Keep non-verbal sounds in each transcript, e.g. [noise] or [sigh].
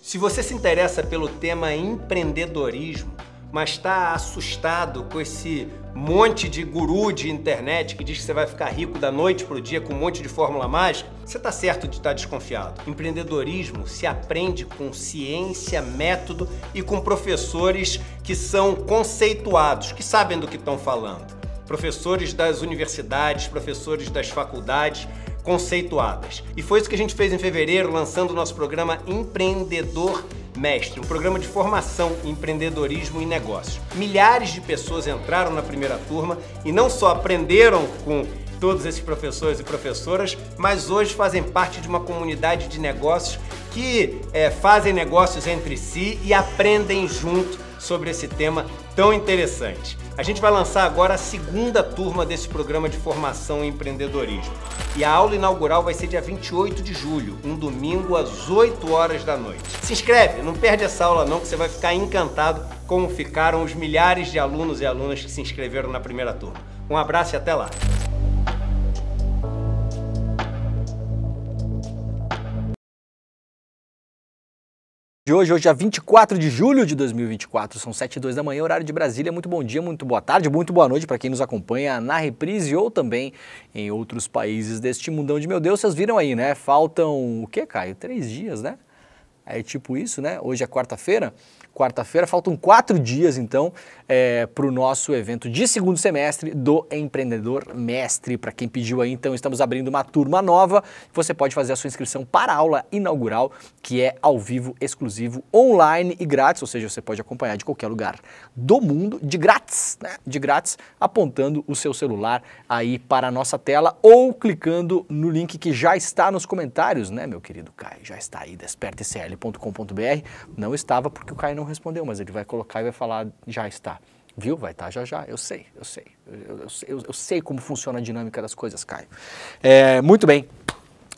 Se você se interessa pelo tema empreendedorismo, mas está assustado com esse monte de guru de internet que diz que você vai ficar rico da noite para o dia com um monte de fórmula mágica, você está certo de estar tá desconfiado. Empreendedorismo se aprende com ciência, método e com professores que são conceituados, que sabem do que estão falando. Professores das universidades, professores das faculdades, conceituadas. E foi isso que a gente fez em fevereiro, lançando o nosso programa Empreendedor Mestre, um programa de formação em empreendedorismo e negócios. Milhares de pessoas entraram na primeira turma e não só aprenderam com todos esses professores e professoras, mas hoje fazem parte de uma comunidade de negócios que é, fazem negócios entre si e aprendem junto sobre esse tema tão interessante. A gente vai lançar agora a segunda turma desse programa de formação em empreendedorismo. E a aula inaugural vai ser dia 28 de julho, um domingo às 8 horas da noite. Se inscreve, não perde essa aula não, que você vai ficar encantado como ficaram os milhares de alunos e alunas que se inscreveram na primeira turma. Um abraço e até lá! de hoje, hoje é 24 de julho de 2024, são 7 e 2 da manhã, horário de Brasília. Muito bom dia, muito boa tarde, muito boa noite para quem nos acompanha na reprise ou também em outros países deste mundão de meu Deus. Vocês viram aí, né? Faltam o que, Caio? Três dias, né? É tipo isso, né? Hoje é quarta-feira quarta-feira. Faltam quatro dias, então, é, para o nosso evento de segundo semestre do Empreendedor Mestre. Para quem pediu aí, então, estamos abrindo uma turma nova. Você pode fazer a sua inscrição para a aula inaugural, que é ao vivo, exclusivo, online e grátis, ou seja, você pode acompanhar de qualquer lugar do mundo, de grátis, né? De grátis, apontando o seu celular aí para a nossa tela ou clicando no link que já está nos comentários, né, meu querido Caio? Já está aí, despertecl.com.br. Não estava porque o Caio não não respondeu, mas ele vai colocar e vai falar, já está. Viu? Vai estar tá já já. Eu sei, eu sei. Eu, eu, eu, eu sei como funciona a dinâmica das coisas, Caio. É, muito bem.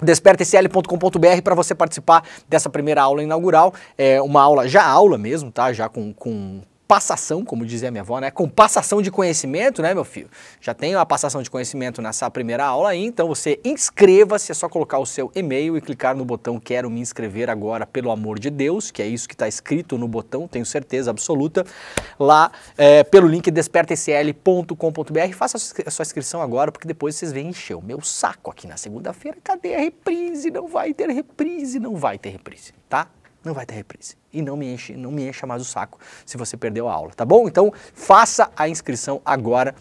Despertacl.com.br para você participar dessa primeira aula inaugural. É uma aula, já aula mesmo, tá? Já com, com passação, como dizia minha avó, né? Com passação de conhecimento, né, meu filho? Já tem a passação de conhecimento nessa primeira aula aí, então você inscreva-se, é só colocar o seu e-mail e clicar no botão Quero me inscrever agora, pelo amor de Deus, que é isso que está escrito no botão, tenho certeza absoluta, lá é, pelo link despertacl.com.br. Faça a sua inscrição agora, porque depois vocês vêm encher o meu saco aqui na segunda-feira. Cadê a reprise? Não vai ter reprise, não vai ter reprise, tá? não vai ter reprise. E não me enche, não me encha mais o saco se você perdeu a aula, tá bom? Então faça a inscrição agora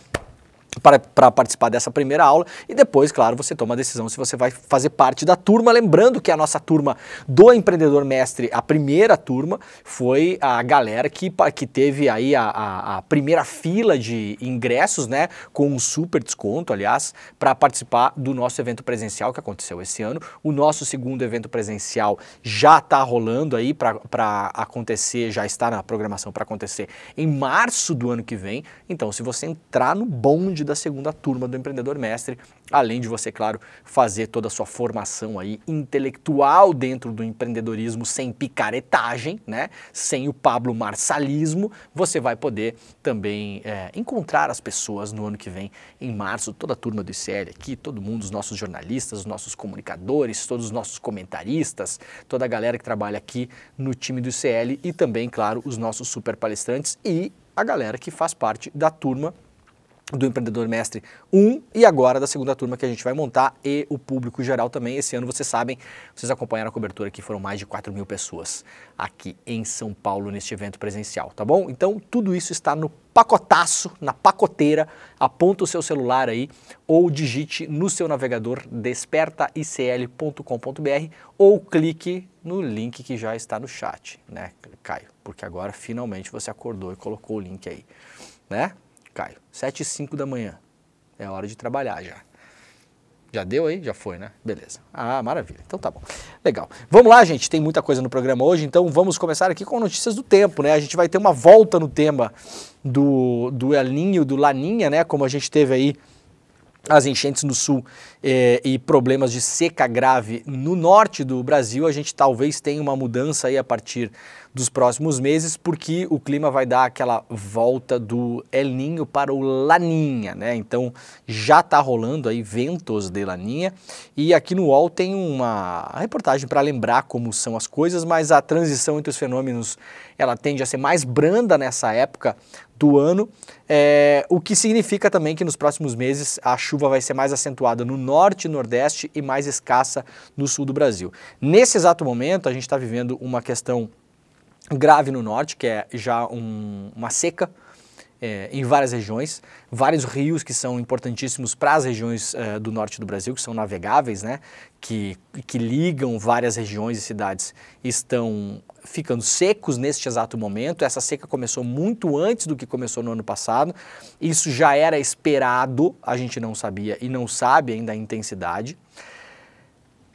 para, para participar dessa primeira aula e depois, claro, você toma a decisão se você vai fazer parte da turma. Lembrando que a nossa turma do Empreendedor Mestre, a primeira turma, foi a galera que, que teve aí a, a, a primeira fila de ingressos, né, com um super desconto, aliás, para participar do nosso evento presencial que aconteceu esse ano. O nosso segundo evento presencial já está rolando aí para acontecer, já está na programação para acontecer em março do ano que vem. Então, se você entrar no bonde grande da segunda turma do Empreendedor Mestre, além de você, claro, fazer toda a sua formação aí intelectual dentro do empreendedorismo sem picaretagem, né? Sem o Pablo Marsalismo, você vai poder também é, encontrar as pessoas no ano que vem, em março, toda a turma do ICL aqui, todo mundo, os nossos jornalistas, os nossos comunicadores, todos os nossos comentaristas, toda a galera que trabalha aqui no time do ICL e também, claro, os nossos super palestrantes e a galera que faz parte da turma do Empreendedor Mestre 1 e agora da segunda turma que a gente vai montar e o público geral também. Esse ano, vocês sabem, vocês acompanharam a cobertura aqui foram mais de 4 mil pessoas aqui em São Paulo neste evento presencial, tá bom? Então, tudo isso está no pacotaço, na pacoteira. Aponta o seu celular aí ou digite no seu navegador despertaicl.com.br ou clique no link que já está no chat, né, Caio? Porque agora, finalmente, você acordou e colocou o link aí, né? Caio. 7 e 5 da manhã. É hora de trabalhar já. Já deu aí? Já foi, né? Beleza. Ah, maravilha. Então tá bom. Legal. Vamos lá, gente. Tem muita coisa no programa hoje, então vamos começar aqui com notícias do tempo, né? A gente vai ter uma volta no tema do, do Elinho, do Laninha, né? Como a gente teve aí as enchentes no sul eh, e problemas de seca grave no norte do Brasil, a gente talvez tenha uma mudança aí a partir dos próximos meses, porque o clima vai dar aquela volta do El Ninho para o Laninha, né? Então já está rolando aí ventos de Laninha e aqui no UOL tem uma reportagem para lembrar como são as coisas, mas a transição entre os fenômenos ela tende a ser mais branda nessa época do ano, é, o que significa também que nos próximos meses a chuva vai ser mais acentuada no norte e nordeste e mais escassa no sul do Brasil. Nesse exato momento, a gente está vivendo uma questão grave no norte, que é já um, uma seca é, em várias regiões, vários rios que são importantíssimos para as regiões é, do norte do Brasil, que são navegáveis, né, que, que ligam várias regiões e cidades, estão ficando secos neste exato momento. Essa seca começou muito antes do que começou no ano passado. Isso já era esperado, a gente não sabia e não sabe ainda a intensidade.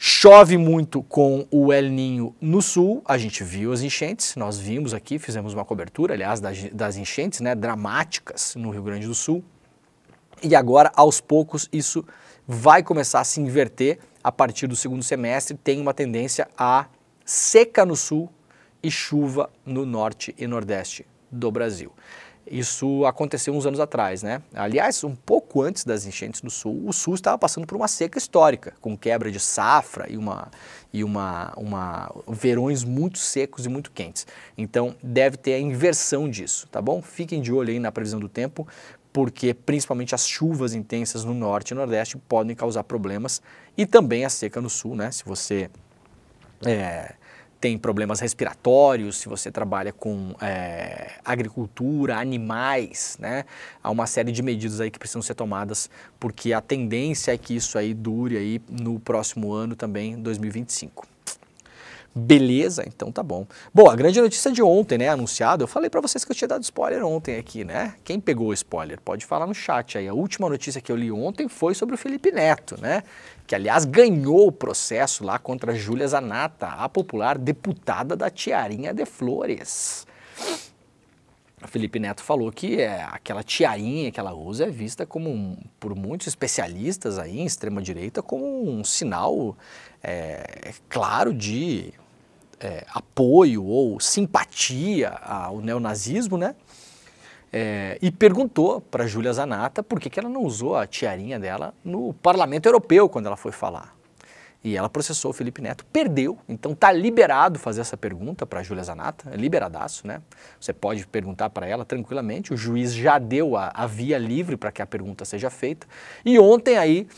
Chove muito com o El Ninho no sul, a gente viu as enchentes, nós vimos aqui, fizemos uma cobertura, aliás, das, das enchentes né, dramáticas no Rio Grande do Sul. E agora, aos poucos, isso vai começar a se inverter a partir do segundo semestre, tem uma tendência a seca no sul e chuva no norte e nordeste do Brasil. Isso aconteceu uns anos atrás, né? Aliás, um pouco antes das enchentes do Sul, o Sul estava passando por uma seca histórica, com quebra de safra e uma e uma, uma verões muito secos e muito quentes. Então, deve ter a inversão disso, tá bom? Fiquem de olho aí na previsão do tempo, porque principalmente as chuvas intensas no norte e nordeste podem causar problemas e também a seca no sul, né? Se você é, tem problemas respiratórios, se você trabalha com é, agricultura, animais, né? Há uma série de medidas aí que precisam ser tomadas, porque a tendência é que isso aí dure aí no próximo ano também, 2025. Beleza, então tá bom. Bom, a grande notícia de ontem, né, anunciado, eu falei para vocês que eu tinha dado spoiler ontem aqui, né? Quem pegou o spoiler pode falar no chat aí. A última notícia que eu li ontem foi sobre o Felipe Neto, né? Que aliás ganhou o processo lá contra Júlia Zanata, a popular deputada da Tiarinha de Flores. O Felipe Neto falou que é, aquela tiarinha que ela usa é vista como um, por muitos especialistas aí em extrema direita como um sinal é, é, claro, de é, apoio ou simpatia ao neonazismo, né? É, e perguntou para Júlia Zanata por que, que ela não usou a tiarinha dela no Parlamento Europeu quando ela foi falar. E ela processou o Felipe Neto, perdeu. Então tá liberado fazer essa pergunta para Júlia Zanata, é liberadaço, né? Você pode perguntar para ela tranquilamente. O juiz já deu a, a via livre para que a pergunta seja feita. E ontem aí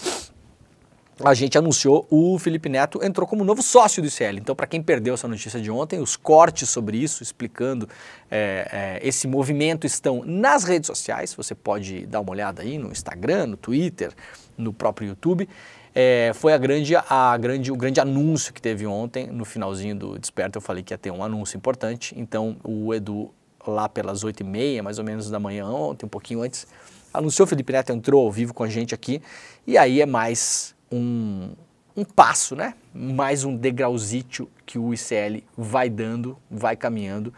a gente anunciou, o Felipe Neto entrou como novo sócio do ICL. Então, para quem perdeu essa notícia de ontem, os cortes sobre isso, explicando é, é, esse movimento, estão nas redes sociais. Você pode dar uma olhada aí no Instagram, no Twitter, no próprio YouTube. É, foi a grande, a grande, o grande anúncio que teve ontem, no finalzinho do desperto eu falei que ia ter um anúncio importante. Então, o Edu, lá pelas 8h30, mais ou menos da manhã, ontem, um pouquinho antes, anunciou, o Felipe Neto entrou ao vivo com a gente aqui. E aí é mais um, um passo, né? mais um degrauzito que o ICL vai dando, vai caminhando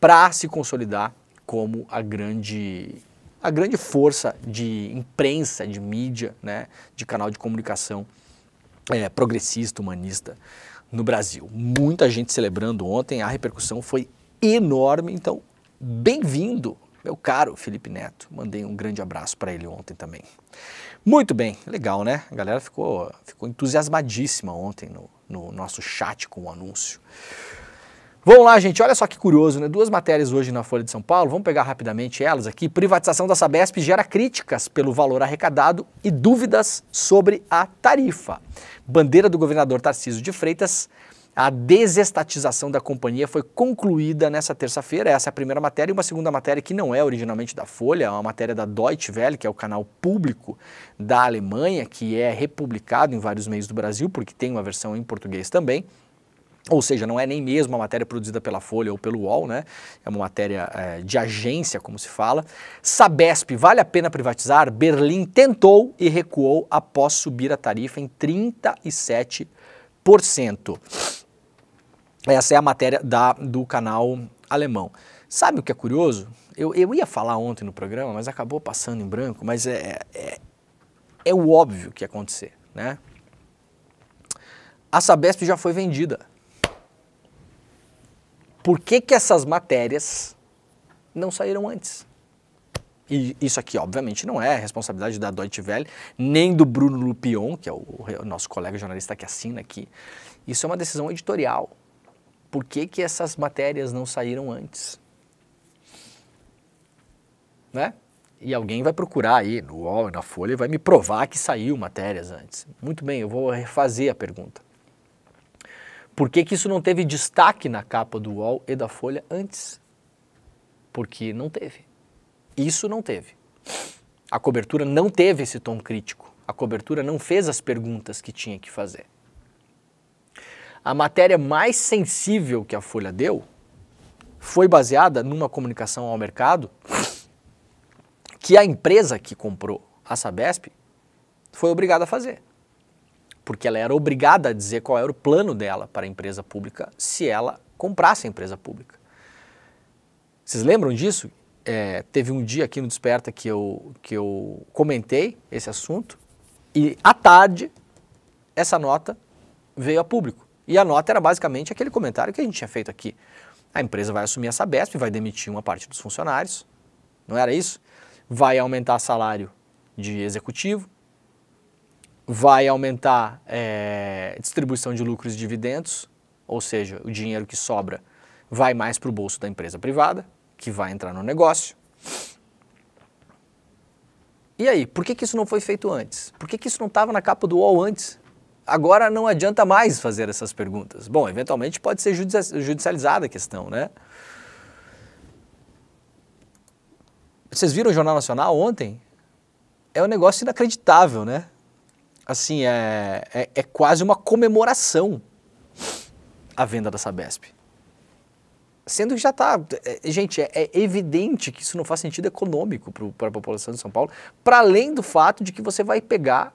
para se consolidar como a grande a grande força de imprensa, de mídia, né, de canal de comunicação é, progressista, humanista no Brasil. Muita gente celebrando ontem, a repercussão foi enorme, então bem-vindo, meu caro Felipe Neto. Mandei um grande abraço para ele ontem também. Muito bem, legal, né? A galera ficou, ficou entusiasmadíssima ontem no, no nosso chat com o anúncio. Vamos lá, gente. Olha só que curioso, né? Duas matérias hoje na Folha de São Paulo. Vamos pegar rapidamente elas aqui. Privatização da Sabesp gera críticas pelo valor arrecadado e dúvidas sobre a tarifa. Bandeira do governador Tarcísio de Freitas a desestatização da companhia foi concluída nessa terça-feira. Essa é a primeira matéria e uma segunda matéria que não é originalmente da Folha, é uma matéria da Deutsche Welle, que é o canal público da Alemanha, que é republicado em vários meios do Brasil, porque tem uma versão em português também. Ou seja, não é nem mesmo uma matéria produzida pela Folha ou pelo UOL, né? É uma matéria é, de agência, como se fala. Sabesp, vale a pena privatizar? Berlim tentou e recuou após subir a tarifa em 37%. Essa é a matéria da, do canal alemão. Sabe o que é curioso? Eu, eu ia falar ontem no programa, mas acabou passando em branco, mas é, é, é, é o óbvio que ia acontecer, né? A Sabesp já foi vendida. Por que, que essas matérias não saíram antes? E isso aqui, obviamente, não é responsabilidade da Deutsche Welle, nem do Bruno Lupion, que é o, o nosso colega jornalista que assina aqui. Isso é uma decisão editorial por que, que essas matérias não saíram antes? Né? E alguém vai procurar aí no UOL, na Folha, e vai me provar que saiu matérias antes. Muito bem, eu vou refazer a pergunta. Por que, que isso não teve destaque na capa do UOL e da Folha antes? Porque não teve. Isso não teve. A cobertura não teve esse tom crítico. A cobertura não fez as perguntas que tinha que fazer a matéria mais sensível que a Folha deu foi baseada numa comunicação ao mercado que a empresa que comprou a Sabesp foi obrigada a fazer. Porque ela era obrigada a dizer qual era o plano dela para a empresa pública se ela comprasse a empresa pública. Vocês lembram disso? É, teve um dia aqui no Desperta que eu, que eu comentei esse assunto e à tarde essa nota veio a público. E a nota era basicamente aquele comentário que a gente tinha feito aqui. A empresa vai assumir essa BESP, vai demitir uma parte dos funcionários, não era isso? Vai aumentar salário de executivo, vai aumentar é, distribuição de lucros e dividendos, ou seja, o dinheiro que sobra vai mais para o bolso da empresa privada, que vai entrar no negócio. E aí, por que, que isso não foi feito antes? Por que, que isso não estava na capa do UOL antes? agora não adianta mais fazer essas perguntas. Bom, eventualmente pode ser judicializada a questão, né? Vocês viram o Jornal Nacional ontem? É um negócio inacreditável, né? Assim, é, é, é quase uma comemoração a venda da Sabesp. Sendo que já está. É, gente, é, é, evidente que isso não faz sentido econômico para a população de São Paulo, para além do fato de que você vai pegar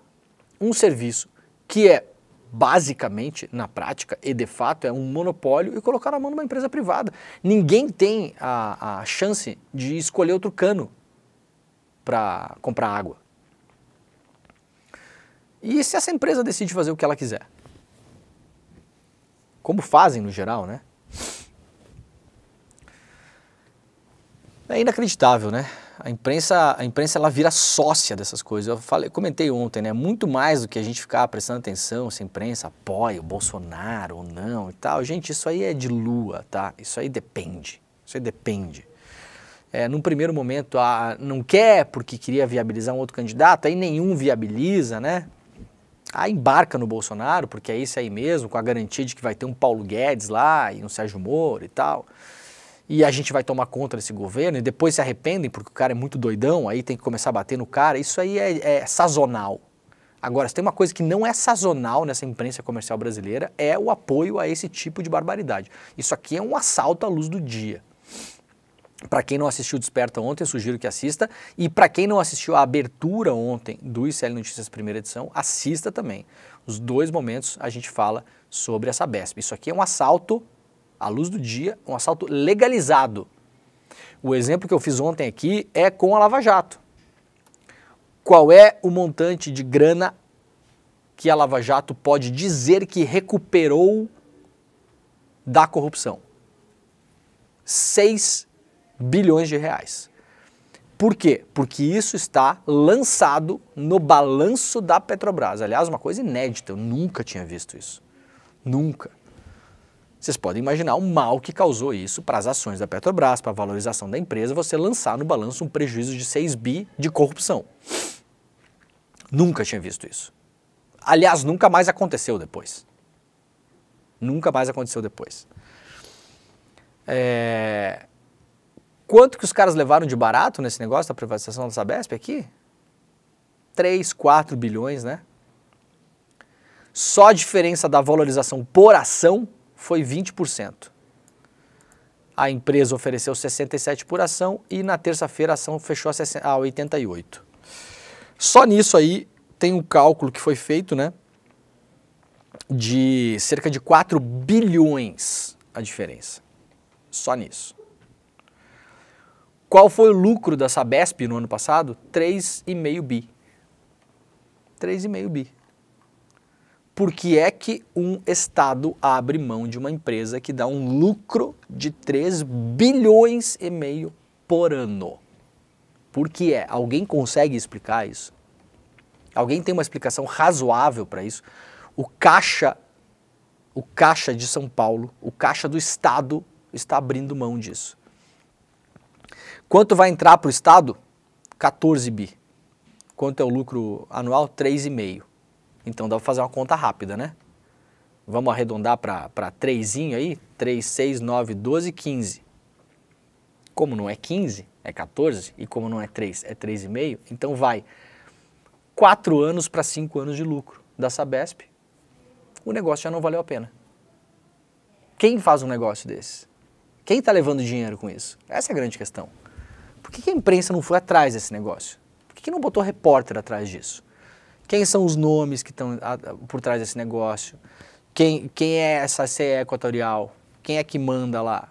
um serviço que é basicamente, na prática e de fato, é um monopólio e colocar na mão de uma empresa privada. Ninguém tem a, a chance de escolher outro cano para comprar água. E se essa empresa decide fazer o que ela quiser? Como fazem no geral, né? É inacreditável, né? A imprensa, a imprensa ela vira sócia dessas coisas. Eu falei, comentei ontem, né? Muito mais do que a gente ficar prestando atenção se a imprensa apoia o Bolsonaro ou não e tal. Gente, isso aí é de lua, tá? Isso aí depende. Isso aí depende. É, num primeiro momento, a, não quer porque queria viabilizar um outro candidato, aí nenhum viabiliza, né? Aí embarca no Bolsonaro, porque é isso aí mesmo, com a garantia de que vai ter um Paulo Guedes lá e um Sérgio Moro e tal e a gente vai tomar conta desse governo e depois se arrependem porque o cara é muito doidão, aí tem que começar a bater no cara. Isso aí é, é sazonal. Agora, se tem uma coisa que não é sazonal nessa imprensa comercial brasileira, é o apoio a esse tipo de barbaridade. Isso aqui é um assalto à luz do dia. Para quem não assistiu Desperta ontem, eu sugiro que assista. E para quem não assistiu a abertura ontem do ICL Notícias Primeira Edição, assista também. Os dois momentos a gente fala sobre essa BESP. Isso aqui é um assalto à luz do dia, um assalto legalizado. O exemplo que eu fiz ontem aqui é com a Lava Jato. Qual é o montante de grana que a Lava Jato pode dizer que recuperou da corrupção? 6 bilhões de reais. Por quê? Porque isso está lançado no balanço da Petrobras. Aliás, uma coisa inédita, eu nunca tinha visto isso. Nunca. Vocês podem imaginar o mal que causou isso para as ações da Petrobras, para a valorização da empresa, você lançar no balanço um prejuízo de 6 bi de corrupção. Nunca tinha visto isso. Aliás, nunca mais aconteceu depois. Nunca mais aconteceu depois. É... Quanto que os caras levaram de barato nesse negócio da privatização da Sabesp aqui? 3, 4 bilhões, né? Só a diferença da valorização por ação foi 20%. A empresa ofereceu 67 por ação e na terça-feira a ação fechou a 88. Só nisso aí tem um cálculo que foi feito, né? De cerca de 4 bilhões a diferença. Só nisso. Qual foi o lucro da Sabesp no ano passado? 3,5 bi. 3,5 bi por que é que um Estado abre mão de uma empresa que dá um lucro de 3 bilhões e meio por ano? Por que é? Alguém consegue explicar isso? Alguém tem uma explicação razoável para isso? O caixa, o caixa de São Paulo, o caixa do Estado está abrindo mão disso. Quanto vai entrar para o Estado? 14 bi. Quanto é o lucro anual? 3,5. Então dá para fazer uma conta rápida, né? Vamos arredondar para 3 aí? 3, 6, 9, 12, 15. Como não é 15, é 14. E como não é 3, é 3,5. Então vai 4 anos para 5 anos de lucro da Sabesp. O negócio já não valeu a pena. Quem faz um negócio desse? Quem está levando dinheiro com isso? Essa é a grande questão. Por que, que a imprensa não foi atrás desse negócio? Por que, que não botou repórter atrás disso? Quem são os nomes que estão por trás desse negócio? Quem, quem é essa CE equatorial? Quem é que manda lá?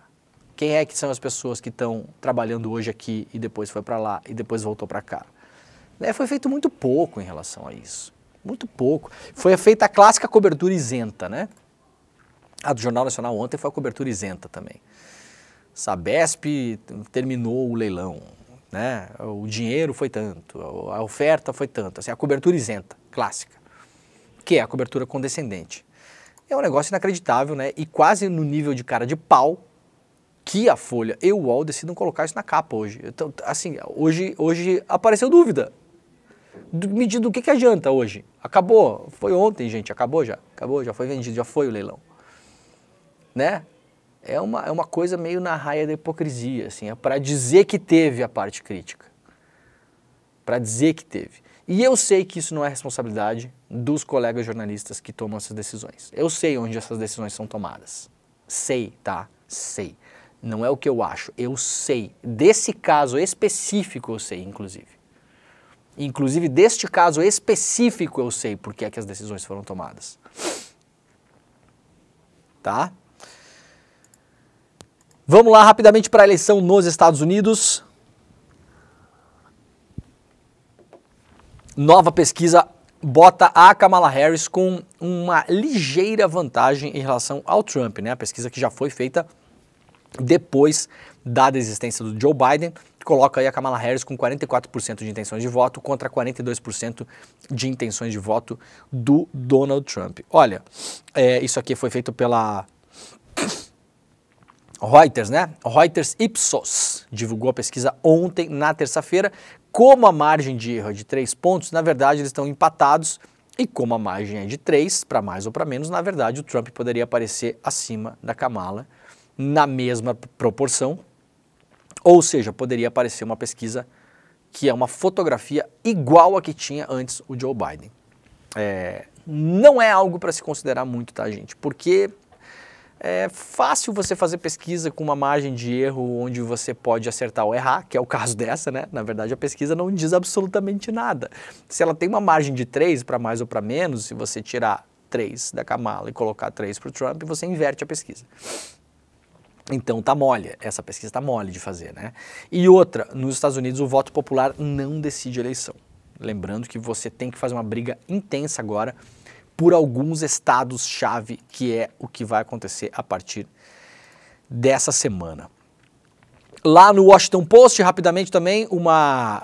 Quem é que são as pessoas que estão trabalhando hoje aqui e depois foi para lá e depois voltou para cá? É, foi feito muito pouco em relação a isso. Muito pouco. Foi feita a clássica cobertura isenta, né? A do Jornal Nacional ontem foi a cobertura isenta também. Sabesp terminou o leilão né? O dinheiro foi tanto, a oferta foi tanto, assim, a cobertura isenta, clássica, que é a cobertura condescendente. É um negócio inacreditável, né? E quase no nível de cara de pau que a Folha e o UOL decidam colocar isso na capa hoje. Então, assim, hoje, hoje apareceu dúvida. Medido o que, que adianta hoje? Acabou, foi ontem, gente, acabou já. Acabou, já foi vendido, já foi o leilão. Né? é uma, é uma coisa meio na raia da hipocrisia, assim, é para dizer que teve a parte crítica. Para dizer que teve. E eu sei que isso não é responsabilidade dos colegas jornalistas que tomam essas decisões. Eu sei onde essas decisões são tomadas. Sei, tá? Sei. Não é o que eu acho, eu sei. Desse caso específico eu sei, inclusive. Inclusive deste caso específico eu sei porque é que as decisões foram tomadas. Tá? Vamos lá rapidamente para a eleição nos Estados Unidos. Nova pesquisa bota a Kamala Harris com uma ligeira vantagem em relação ao Trump, né? A pesquisa que já foi feita depois da desistência do Joe Biden, coloca aí a Kamala Harris com 44% de intenções de voto contra 42% de intenções de voto do Donald Trump. Olha, é, isso aqui foi feito pela Reuters, né? Reuters Ipsos divulgou a pesquisa ontem, na terça-feira. Como a margem de erro é de três pontos, na verdade eles estão empatados. E como a margem é de três, para mais ou para menos, na verdade o Trump poderia aparecer acima da Kamala na mesma proporção. Ou seja, poderia aparecer uma pesquisa que é uma fotografia igual a que tinha antes o Joe Biden. É, não é algo para se considerar muito, tá, gente? Porque é fácil você fazer pesquisa com uma margem de erro onde você pode acertar ou errar, que é o caso [laughs] dessa, né? Na verdade, a pesquisa não diz absolutamente nada. Se ela tem uma margem de 3 para mais ou para menos, se você tirar 3 da Kamala e colocar 3 para o Trump, você inverte a pesquisa. Então tá mole, essa pesquisa tá mole de fazer, né? E outra, nos Estados Unidos o voto popular não decide a eleição. Lembrando que você tem que fazer uma briga intensa agora por alguns estados-chave, que é o que vai acontecer a partir dessa semana. Lá no Washington Post, rapidamente também, uma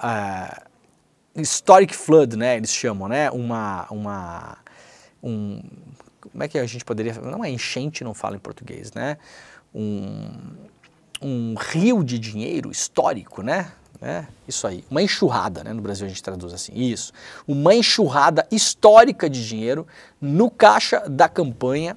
uh, historic flood, né, eles chamam, né, uma, uma, um, como é que a gente poderia, não é enchente, não fala em português, né, um, um rio de dinheiro histórico, né, é, isso aí. Uma enxurrada, né? No Brasil a gente traduz assim. Isso. Uma enxurrada histórica de dinheiro no caixa da campanha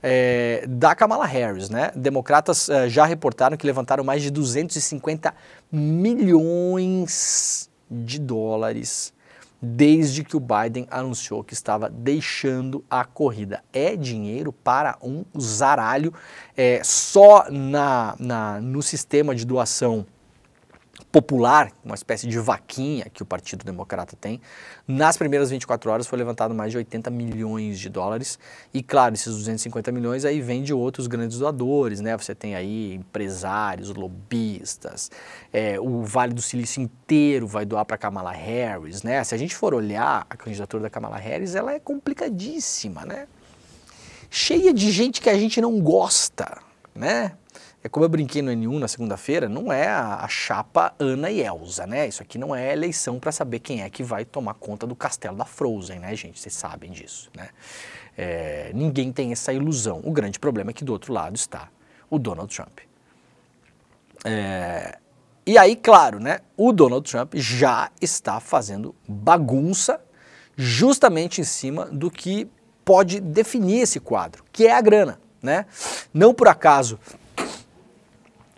é, da Kamala Harris, né? Democratas é, já reportaram que levantaram mais de 250 milhões de dólares desde que o Biden anunciou que estava deixando a corrida. É dinheiro para um zaralho. É, só na, na, no sistema de doação popular, uma espécie de vaquinha que o Partido Democrata tem, nas primeiras 24 horas foi levantado mais de 80 milhões de dólares. E claro, esses 250 milhões aí vêm de outros grandes doadores, né? Você tem aí empresários, lobistas, é, o Vale do Silício inteiro vai doar para Kamala Harris, né? Se a gente for olhar a candidatura da Kamala Harris, ela é complicadíssima, né? Cheia de gente que a gente não gosta, né? é como eu brinquei no N1 na segunda-feira, não é a, a, chapa Ana e Elsa, né? Isso aqui não é eleição para saber quem é que vai tomar conta do castelo da Frozen, né, gente? Vocês sabem disso, né? É, ninguém tem essa ilusão. O grande problema é que do outro lado está o Donald Trump. É, e aí, claro, né? O Donald Trump já está fazendo bagunça justamente em cima do que pode definir esse quadro, que é a grana, né? Não por acaso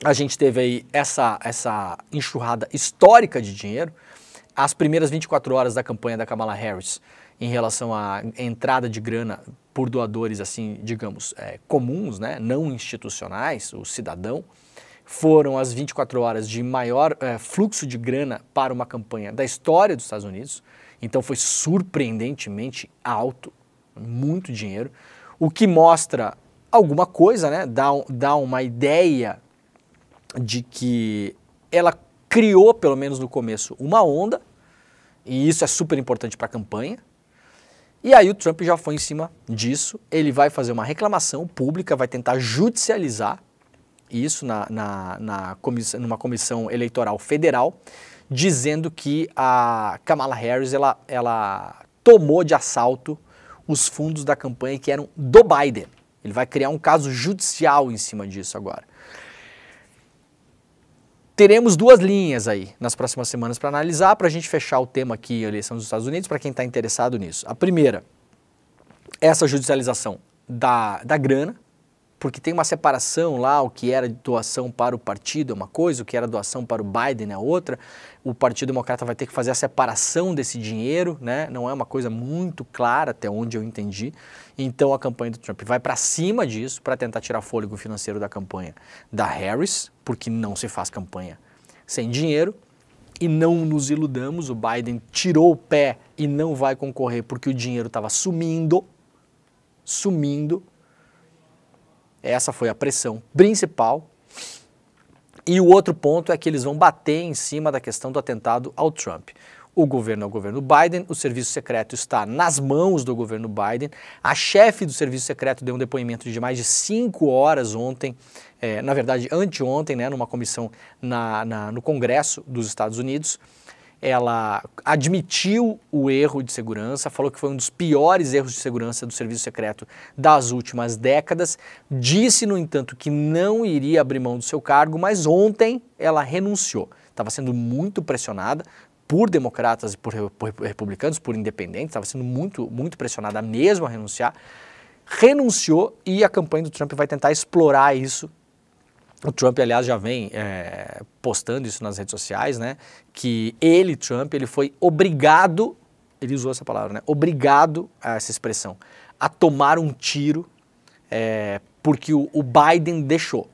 a gente teve aí essa, essa enxurrada histórica de dinheiro. As primeiras 24 horas da campanha da Kamala Harris em relação à entrada de grana por doadores, assim, digamos, é, comuns, né, não institucionais, o cidadão, foram as 24 horas de maior é, fluxo de grana para uma campanha da história dos Estados Unidos. Então foi surpreendentemente alto, muito dinheiro, o que mostra alguma coisa, né, dá, dá uma ideia de que ela criou, pelo menos no começo, uma onda, e isso é super importante para a campanha. E aí o Trump já foi em cima disso, ele vai fazer uma reclamação pública, vai tentar judicializar isso na, na, na numa comissão eleitoral federal, dizendo que a Kamala Harris ela, ela tomou de assalto os fundos da campanha que eram do Biden. Ele vai criar um caso judicial em cima disso agora teremos duas linhas aí nas próximas semanas para analisar, para a gente fechar o tema aqui, eleição dos Estados Unidos, para quem está interessado nisso. A primeira, essa judicialização da, da grana, porque tem uma separação lá, o que era doação para o partido é uma coisa, o que era doação para o Biden é outra. O Partido Democrata vai ter que fazer a separação desse dinheiro, né? Não é uma coisa muito clara até onde eu entendi. Então a campanha do Trump vai para cima disso para tentar tirar fôlego financeiro da campanha da Harris, porque não se faz campanha sem dinheiro. E não nos iludamos, o Biden tirou o pé e não vai concorrer porque o dinheiro estava sumindo, sumindo essa foi a pressão principal. E o outro ponto é que eles vão bater em cima da questão do atentado ao Trump. O governo é o governo Biden, o serviço secreto está nas mãos do governo Biden. A chefe do serviço secreto deu um depoimento de mais de cinco horas ontem, é, na verdade anteontem, né, numa comissão na, na, no Congresso dos Estados Unidos ela admitiu o erro de segurança, falou que foi um dos piores erros de segurança do serviço secreto das últimas décadas, disse, no entanto, que não iria abrir mão do seu cargo, mas ontem ela renunciou. Estava sendo muito pressionada por democratas e por, republicanos, por independentes, estava sendo muito, muito pressionada mesmo a renunciar. Renunciou e a campanha do Trump vai tentar explorar isso o Trump, aliás, já vem é, postando isso nas redes sociais, né? Que ele, Trump, ele foi obrigado, ele usou essa palavra, né? Obrigado a essa expressão, a tomar um tiro é, porque o, o Biden deixou.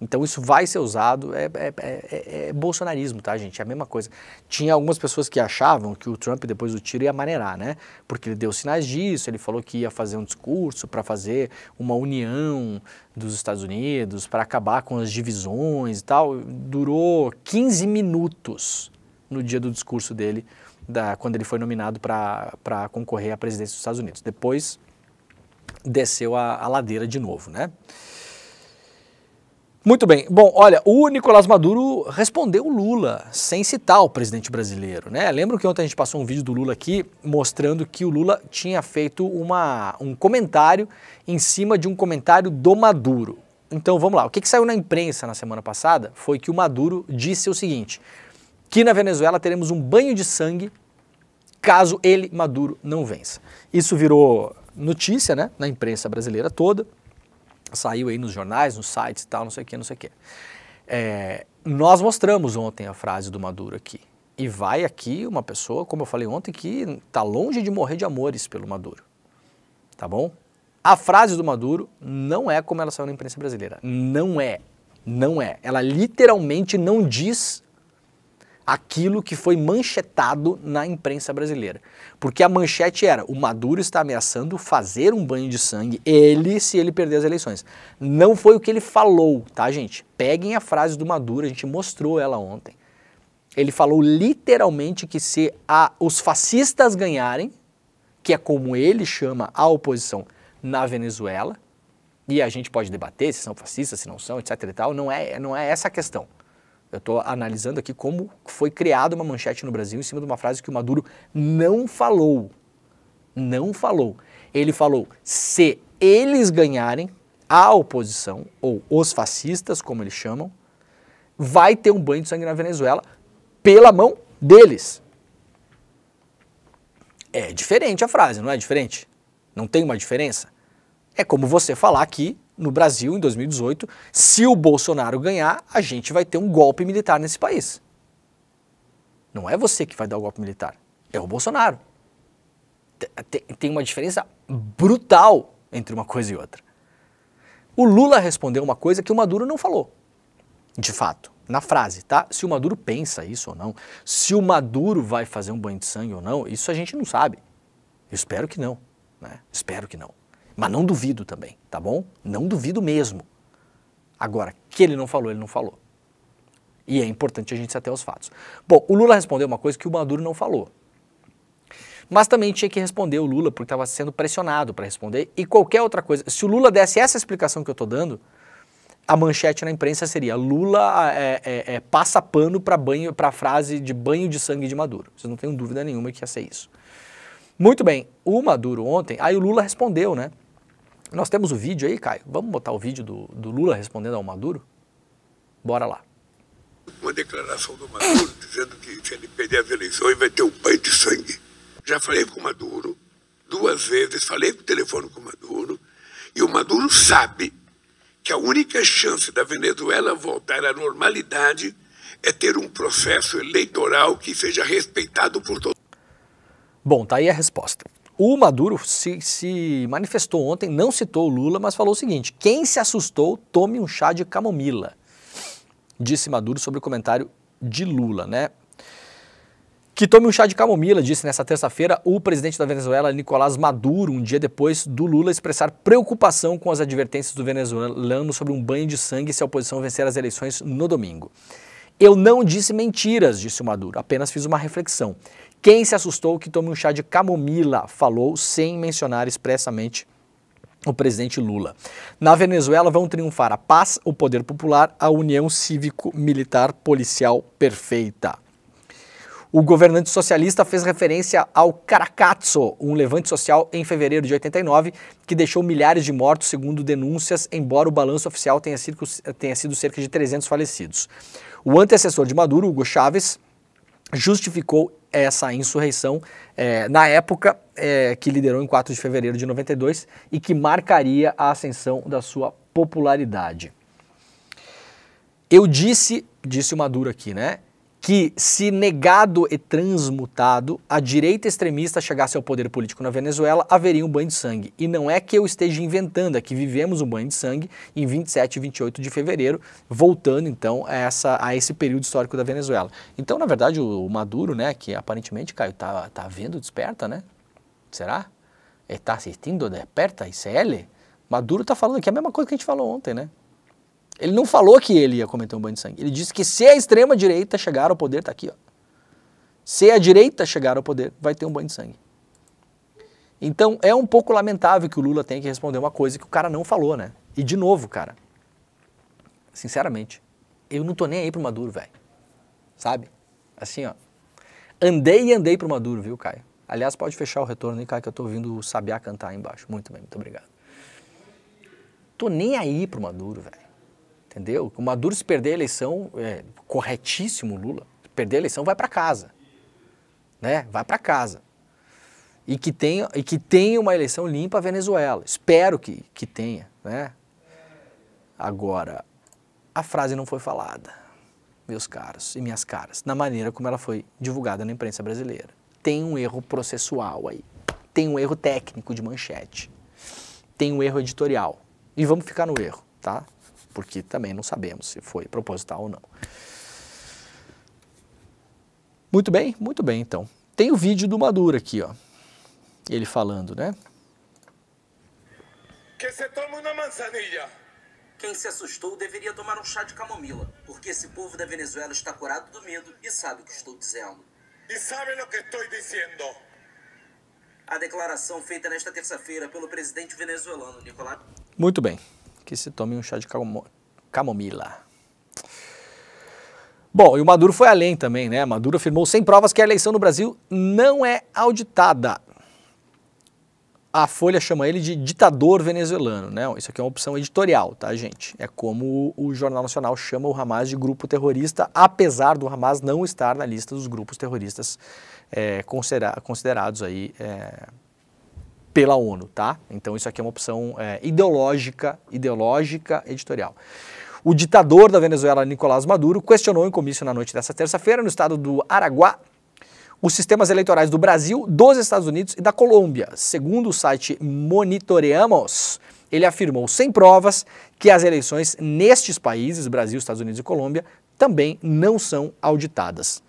Então isso vai ser usado, é, é, é, é, bolsonarismo, tá gente? É a mesma coisa. Tinha algumas pessoas que achavam que o Trump depois do tiro ia maneirar, né? Porque ele deu sinais disso, ele falou que ia fazer um discurso para fazer uma união dos Estados Unidos, para acabar com as divisões e tal. Durou 15 minutos no dia do discurso dele, da, quando ele foi nominado para concorrer à presidência dos Estados Unidos. Depois desceu a, a ladeira de novo, né? Muito bem. Bom, olha, o Nicolás Maduro respondeu o Lula, sem citar o presidente brasileiro, né? Lembro que ontem a gente passou um vídeo do Lula aqui mostrando que o Lula tinha feito uma, um comentário em cima de um comentário do Maduro. Então vamos lá. O que, que saiu na imprensa na semana passada foi que o Maduro disse o seguinte: que na Venezuela teremos um banho de sangue caso ele, Maduro, não vença. Isso virou notícia, né, na imprensa brasileira toda saiu aí nos jornais, nos sites e tal, não sei o que, não sei o que. É, nós mostramos ontem a frase do Maduro aqui. E vai aqui uma pessoa, como eu falei ontem, que está longe de morrer de amores pelo Maduro. Tá bom? A frase do Maduro não é como ela saiu na imprensa brasileira. Não é. Não é. Ela literalmente não diz aquilo que foi manchetado na imprensa brasileira. Porque a manchete era: o Maduro está ameaçando fazer um banho de sangue, ele, se ele perder as eleições. Não foi o que ele falou, tá, gente? Peguem a frase do Maduro, a gente mostrou ela ontem. Ele falou literalmente que se a, os fascistas ganharem, que é como ele chama a oposição na Venezuela, e a gente pode debater se são fascistas, se não são, etc e tal, não é, não é essa a questão. Eu estou analisando aqui como foi criada uma manchete no Brasil em cima de uma frase que o Maduro não falou. Não falou. Ele falou: se eles ganharem, a oposição, ou os fascistas, como eles chamam, vai ter um banho de sangue na Venezuela pela mão deles. É diferente a frase, não é diferente? Não tem uma diferença? É como você falar que no Brasil em 2018, se o Bolsonaro ganhar, a gente vai ter um golpe militar nesse país. Não é você que vai dar o golpe militar, é o Bolsonaro. Tem uma diferença brutal entre uma coisa e outra. O Lula respondeu uma coisa que o Maduro não falou. De fato, na frase, tá? Se o Maduro pensa isso ou não, se o Maduro vai fazer um banho de sangue ou não, isso a gente não sabe. Eu espero que não, né? Espero que não. Mas não duvido também, tá bom? Não duvido mesmo. Agora, que ele não falou, ele não falou. E é importante a gente se ater aos fatos. Bom, o Lula respondeu uma coisa que o Maduro não falou. Mas também tinha que responder o Lula, porque estava sendo pressionado para responder. E qualquer outra coisa. Se o Lula desse essa explicação que eu estou dando, a manchete na imprensa seria: Lula é, é, é, passa pano para a frase de banho de sangue de Maduro. Vocês não tenham dúvida nenhuma que ia ser isso. Muito bem, o Maduro ontem, aí o Lula respondeu, né? Nós temos o vídeo aí, Caio? Vamos botar o vídeo do, do Lula respondendo ao Maduro? Bora lá. Uma declaração do Maduro dizendo que se ele perder as eleições vai ter um banho de sangue. Já falei com o Maduro duas vezes, falei por telefone com o Maduro, e o Maduro sabe que a única chance da Venezuela voltar à normalidade é ter um processo eleitoral que seja respeitado por todos. Bom, tá aí a resposta. O Maduro se, se, manifestou ontem, não citou o Lula, mas falou o seguinte: quem se assustou, tome um chá de camomila, disse Maduro sobre o comentário de Lula, né? Que tome um chá de camomila, disse nessa terça-feira o presidente da Venezuela, Nicolás Maduro, um dia depois do Lula expressar preocupação com as advertências do venezuelano sobre um banho de sangue se a oposição vencer as eleições no domingo. Eu não disse mentiras, disse o Maduro, apenas fiz uma reflexão. Quem se assustou que tome um chá de camomila, falou, sem mencionar expressamente o presidente Lula. Na Venezuela vão triunfar a paz, o poder popular, a união cívico-militar policial perfeita. O governante socialista fez referência ao Caracazzo, um levante social em fevereiro de 89 que deixou milhares de mortos, segundo denúncias, embora o balanço oficial tenha sido, tenha sido cerca de 300 falecidos. O antecessor de Maduro, Hugo Chávez, justificou é essa insurreição é, na época é, que liderou em 4 de fevereiro de 92 e que marcaria a ascensão da sua popularidade. Eu disse, disse o Maduro aqui, né? que, se negado e transmutado, a direita extremista chegasse ao poder político na Venezuela, haveria um banho de sangue. E não é que eu esteja inventando, é que vivemos um banho de sangue em 27 e 28 de fevereiro, voltando então a, essa, a esse período histórico da Venezuela. Então, na verdade, o, o Maduro, né, que aparentemente, Caio, tá, tá vendo desperta, né? Será? Está assistindo desperta? ICL? Maduro está falando que é a mesma coisa que a gente falou ontem, né? Ele não falou que ele ia cometer um banho de sangue. Ele disse que se a extrema-direita chegar ao poder, está aqui, ó. Se a direita chegar ao poder, vai ter um banho de sangue. Então é um pouco lamentável que o Lula tenha que responder uma coisa que o cara não falou, né? E de novo, cara, sinceramente, eu não tô nem aí pro Maduro, velho. Sabe? Assim, ó. Andei e andei pro Maduro, viu, Caio? Aliás, pode fechar o retorno aí, Caio, que eu tô ouvindo o Sabiá cantar aí embaixo. Muito bem, muito obrigado. Tô nem aí pro Maduro, velho entendeu? O Maduro se perder a eleição, é, corretíssimo Lula, perder a eleição vai para casa, né? Vai para casa. E que, tenha, e que tenha uma eleição limpa a Venezuela. Espero que, que tenha, né? Agora, a frase não foi falada, meus caros e minhas caras, na maneira como ela foi divulgada na imprensa brasileira. Tem um erro processual aí. Tem um erro técnico de manchete. Tem um erro editorial. E vamos ficar no erro, tá? porque também não sabemos se foi proposital ou não. Muito bem, muito bem então. Tem o vídeo do Maduro aqui, ó. Ele falando, né? Que se tome uma manzanilla. Quem se assustou deveria tomar um chá de camomila, porque esse povo da Venezuela está curado do medo e sabe o que estou dizendo. E sabe o que estou dizendo. A declaração feita nesta terça-feira pelo presidente venezuelano Nicolás. Muito bem que se tome um chá de camomila. Bom, e o Maduro foi além também, né? Maduro afirmou sem provas que a eleição no Brasil não é auditada. A Folha chama ele de ditador venezuelano, né? Isso aqui é uma opção editorial, tá, gente? É como o Jornal Nacional chama o Hamas de grupo terrorista, apesar do Hamas não estar na lista dos grupos terroristas é, considera considerados aí é, pela ONU, tá? Então isso aqui é uma opção é, ideológica, ideológica editorial. O ditador da Venezuela, Nicolás Maduro, questionou em comício na noite dessa terça-feira no estado do Araguá os sistemas eleitorais do Brasil, dos Estados Unidos e da Colômbia. Segundo o site Monitoreamos, ele afirmou sem provas que as eleições nestes países, Brasil, Estados Unidos e Colômbia, também não são auditadas.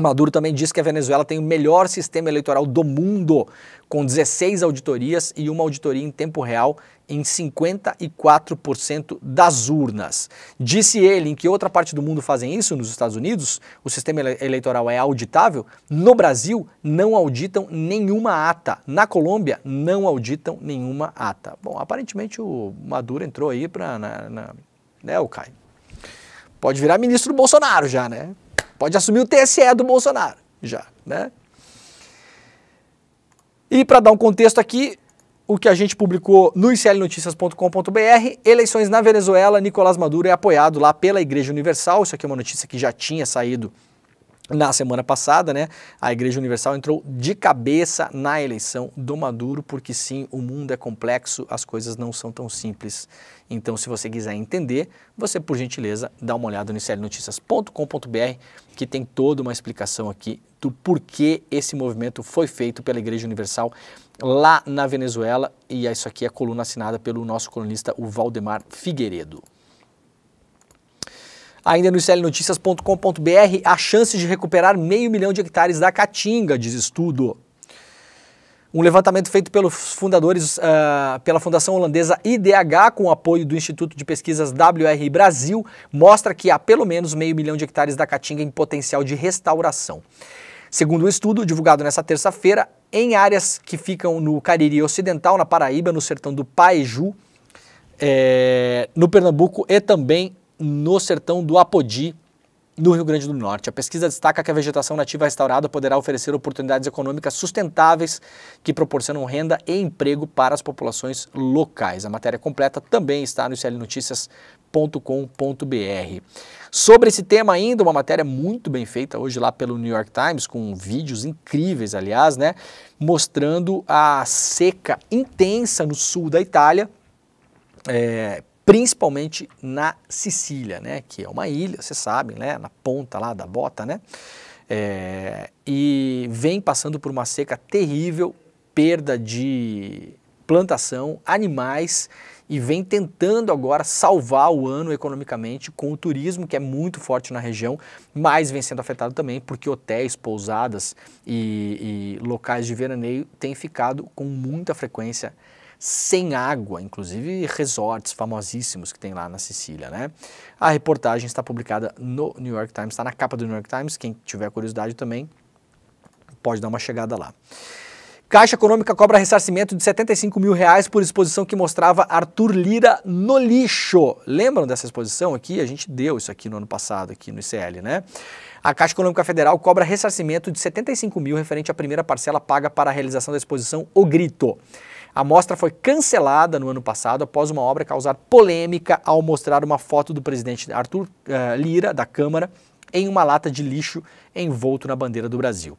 Maduro também diz que a Venezuela tem o melhor sistema eleitoral do mundo, com 16 auditorias e uma auditoria em tempo real em 54% das urnas. Disse ele em que outra parte do mundo fazem isso, nos Estados Unidos, o sistema eleitoral é auditável, no Brasil não auditam nenhuma ata, na Colômbia não auditam nenhuma ata. Bom, aparentemente o Maduro entrou aí para. né, o Caio? Pode virar ministro do Bolsonaro já, né? Pode assumir o TSE do Bolsonaro, já, né? E para dar um contexto aqui, o que a gente publicou no iclnoticias.com.br, eleições na Venezuela, Nicolás Maduro é apoiado lá pela Igreja Universal, isso aqui é uma notícia que já tinha saído na semana passada, né, a Igreja Universal entrou de cabeça na eleição do Maduro, porque sim, o mundo é complexo, as coisas não são tão simples. Então, se você quiser entender, você, por gentileza, dá uma olhada no clnoticias.com.br, que tem toda uma explicação aqui do porquê esse movimento foi feito pela Igreja Universal lá na Venezuela. E isso aqui é a coluna assinada pelo nosso colunista, o Valdemar Figueiredo. Ainda no clnoticias.com.br, há chances de recuperar meio milhão de hectares da Caatinga, diz estudo. Um levantamento feito pelos fundadores, uh, pela Fundação Holandesa IDH, com o apoio do Instituto de Pesquisas WR Brasil, mostra que há pelo menos meio milhão de hectares da Caatinga em potencial de restauração. Segundo o um estudo divulgado nesta terça-feira, em áreas que ficam no Cariri Ocidental, na Paraíba, no sertão do Paeju, é, no Pernambuco e também no sertão do Apodi, no Rio Grande do Norte. A pesquisa destaca que a vegetação nativa restaurada poderá oferecer oportunidades econômicas sustentáveis que proporcionam renda e emprego para as populações locais. A matéria completa também está no clnoticias.com.br. Sobre esse tema ainda, uma matéria muito bem feita hoje lá pelo New York Times, com vídeos incríveis, aliás, né, mostrando a seca intensa no sul da Itália, é, principalmente na Sicília, né, que é uma ilha, vocês sabem, né, na ponta lá da bota, né, é, e vem passando por uma seca terrível, perda de plantação, animais, e vem tentando agora salvar o ano economicamente com o turismo, que é muito forte na região, mas vem sendo afetado também porque hotéis, pousadas e, e locais de veraneio têm ficado com muita frequência sem água, inclusive resorts famosíssimos que tem lá na Sicília, né? A reportagem está publicada no New York Times, está na capa do New York Times, quem tiver curiosidade também pode dar uma chegada lá. Caixa Econômica cobra ressarcimento de 75 mil reais por exposição que mostrava Arthur Lira no lixo. Lembram dessa exposição aqui? A gente deu isso aqui no ano passado, aqui no ICL, né? A Caixa Econômica Federal cobra ressarcimento de 75 mil referente à primeira parcela paga para a realização da exposição O Grito. A mostra foi cancelada no ano passado após uma obra causar polêmica ao mostrar uma foto do presidente Arthur uh, Lira, da Câmara, em uma lata de lixo envolto na bandeira do Brasil.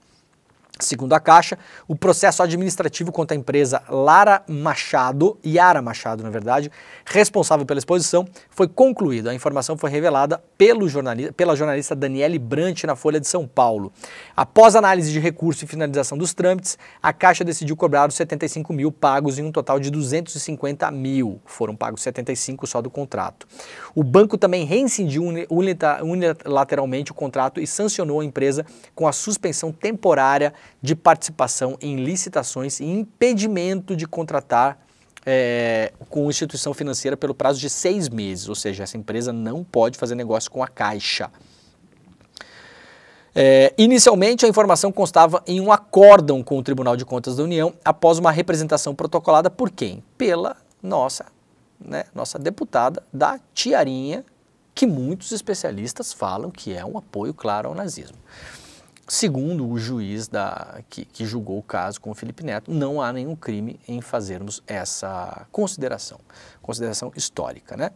Segundo a Caixa, o processo administrativo contra a empresa Lara Machado, Yara Machado, na verdade, responsável pela exposição, foi concluído. A informação foi revelada pelo jornalista, pela jornalista Daniele Brant na Folha de São Paulo. Após análise de recurso e finalização dos trâmites, a Caixa decidiu cobrar os 75 mil pagos em um total de 250 mil. Foram pagos 75 só do contrato. O banco também reincindiu unilateralmente o contrato e sancionou a empresa com a suspensão temporária de participação em licitações e impedimento de contratar é, com instituição financeira pelo prazo de seis meses, ou seja, essa empresa não pode fazer negócio com a Caixa. É, inicialmente, a informação constava em um acórdão com o Tribunal de Contas da União após uma representação protocolada por quem? Pela nossa, né, nossa deputada da Tiarinha, que muitos especialistas falam que é um apoio claro ao nazismo. Segundo o juiz da, que, que, julgou o caso com o Felipe Neto, não há nenhum crime em fazermos essa consideração, consideração histórica. Né?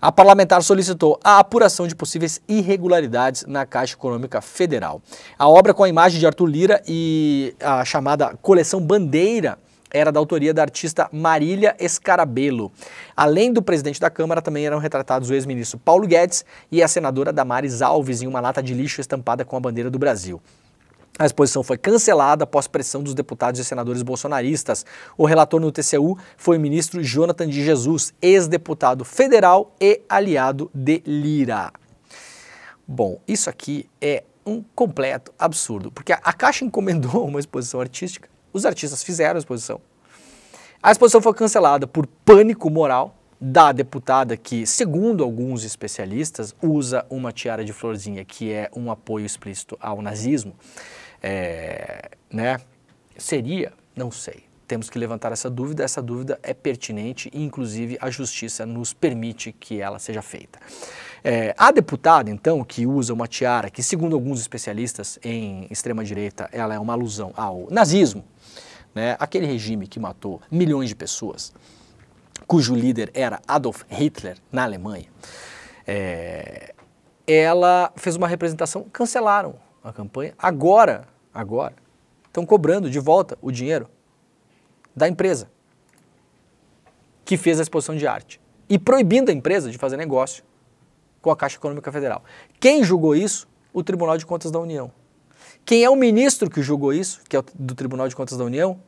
A parlamentar solicitou a apuração de possíveis irregularidades na Caixa Econômica Federal. A obra com a imagem de Arthur Lira e a chamada Coleção Bandeira era da autoria da artista Marília Escarabelo. Além do presidente da Câmara, também eram retratados o ex-ministro Paulo Guedes e a senadora Damares Alves em uma lata de lixo estampada com a bandeira do Brasil. A exposição foi cancelada após pressão dos deputados e senadores bolsonaristas. O relator no TCU foi o ministro Jonathan de Jesus, ex-deputado federal e aliado de Lira. Bom, isso aqui é um completo absurdo, porque a Caixa encomendou [laughs] uma exposição artística os artistas fizeram a exposição. A exposição foi cancelada por pânico moral da deputada que, segundo alguns especialistas, usa uma tiara de florzinha, que é um apoio explícito ao nazismo, é, né? Seria? Não sei. Temos que levantar essa dúvida. Essa dúvida é pertinente e, inclusive, a justiça nos permite que ela seja feita. É, a deputada, então, que usa uma tiara que, segundo alguns especialistas em extrema-direita, ela é uma alusão ao nazismo, né, aquele regime que matou milhões de pessoas, cujo líder era Adolf Hitler na Alemanha, é, ela fez uma representação, cancelaram a campanha. Agora, agora, estão cobrando de volta o dinheiro da empresa que fez a exposição de arte e proibindo a empresa de fazer negócio com a Caixa Econômica Federal. Quem julgou isso? O Tribunal de Contas da União. Quem é o ministro que julgou isso, que é do Tribunal de Contas da União?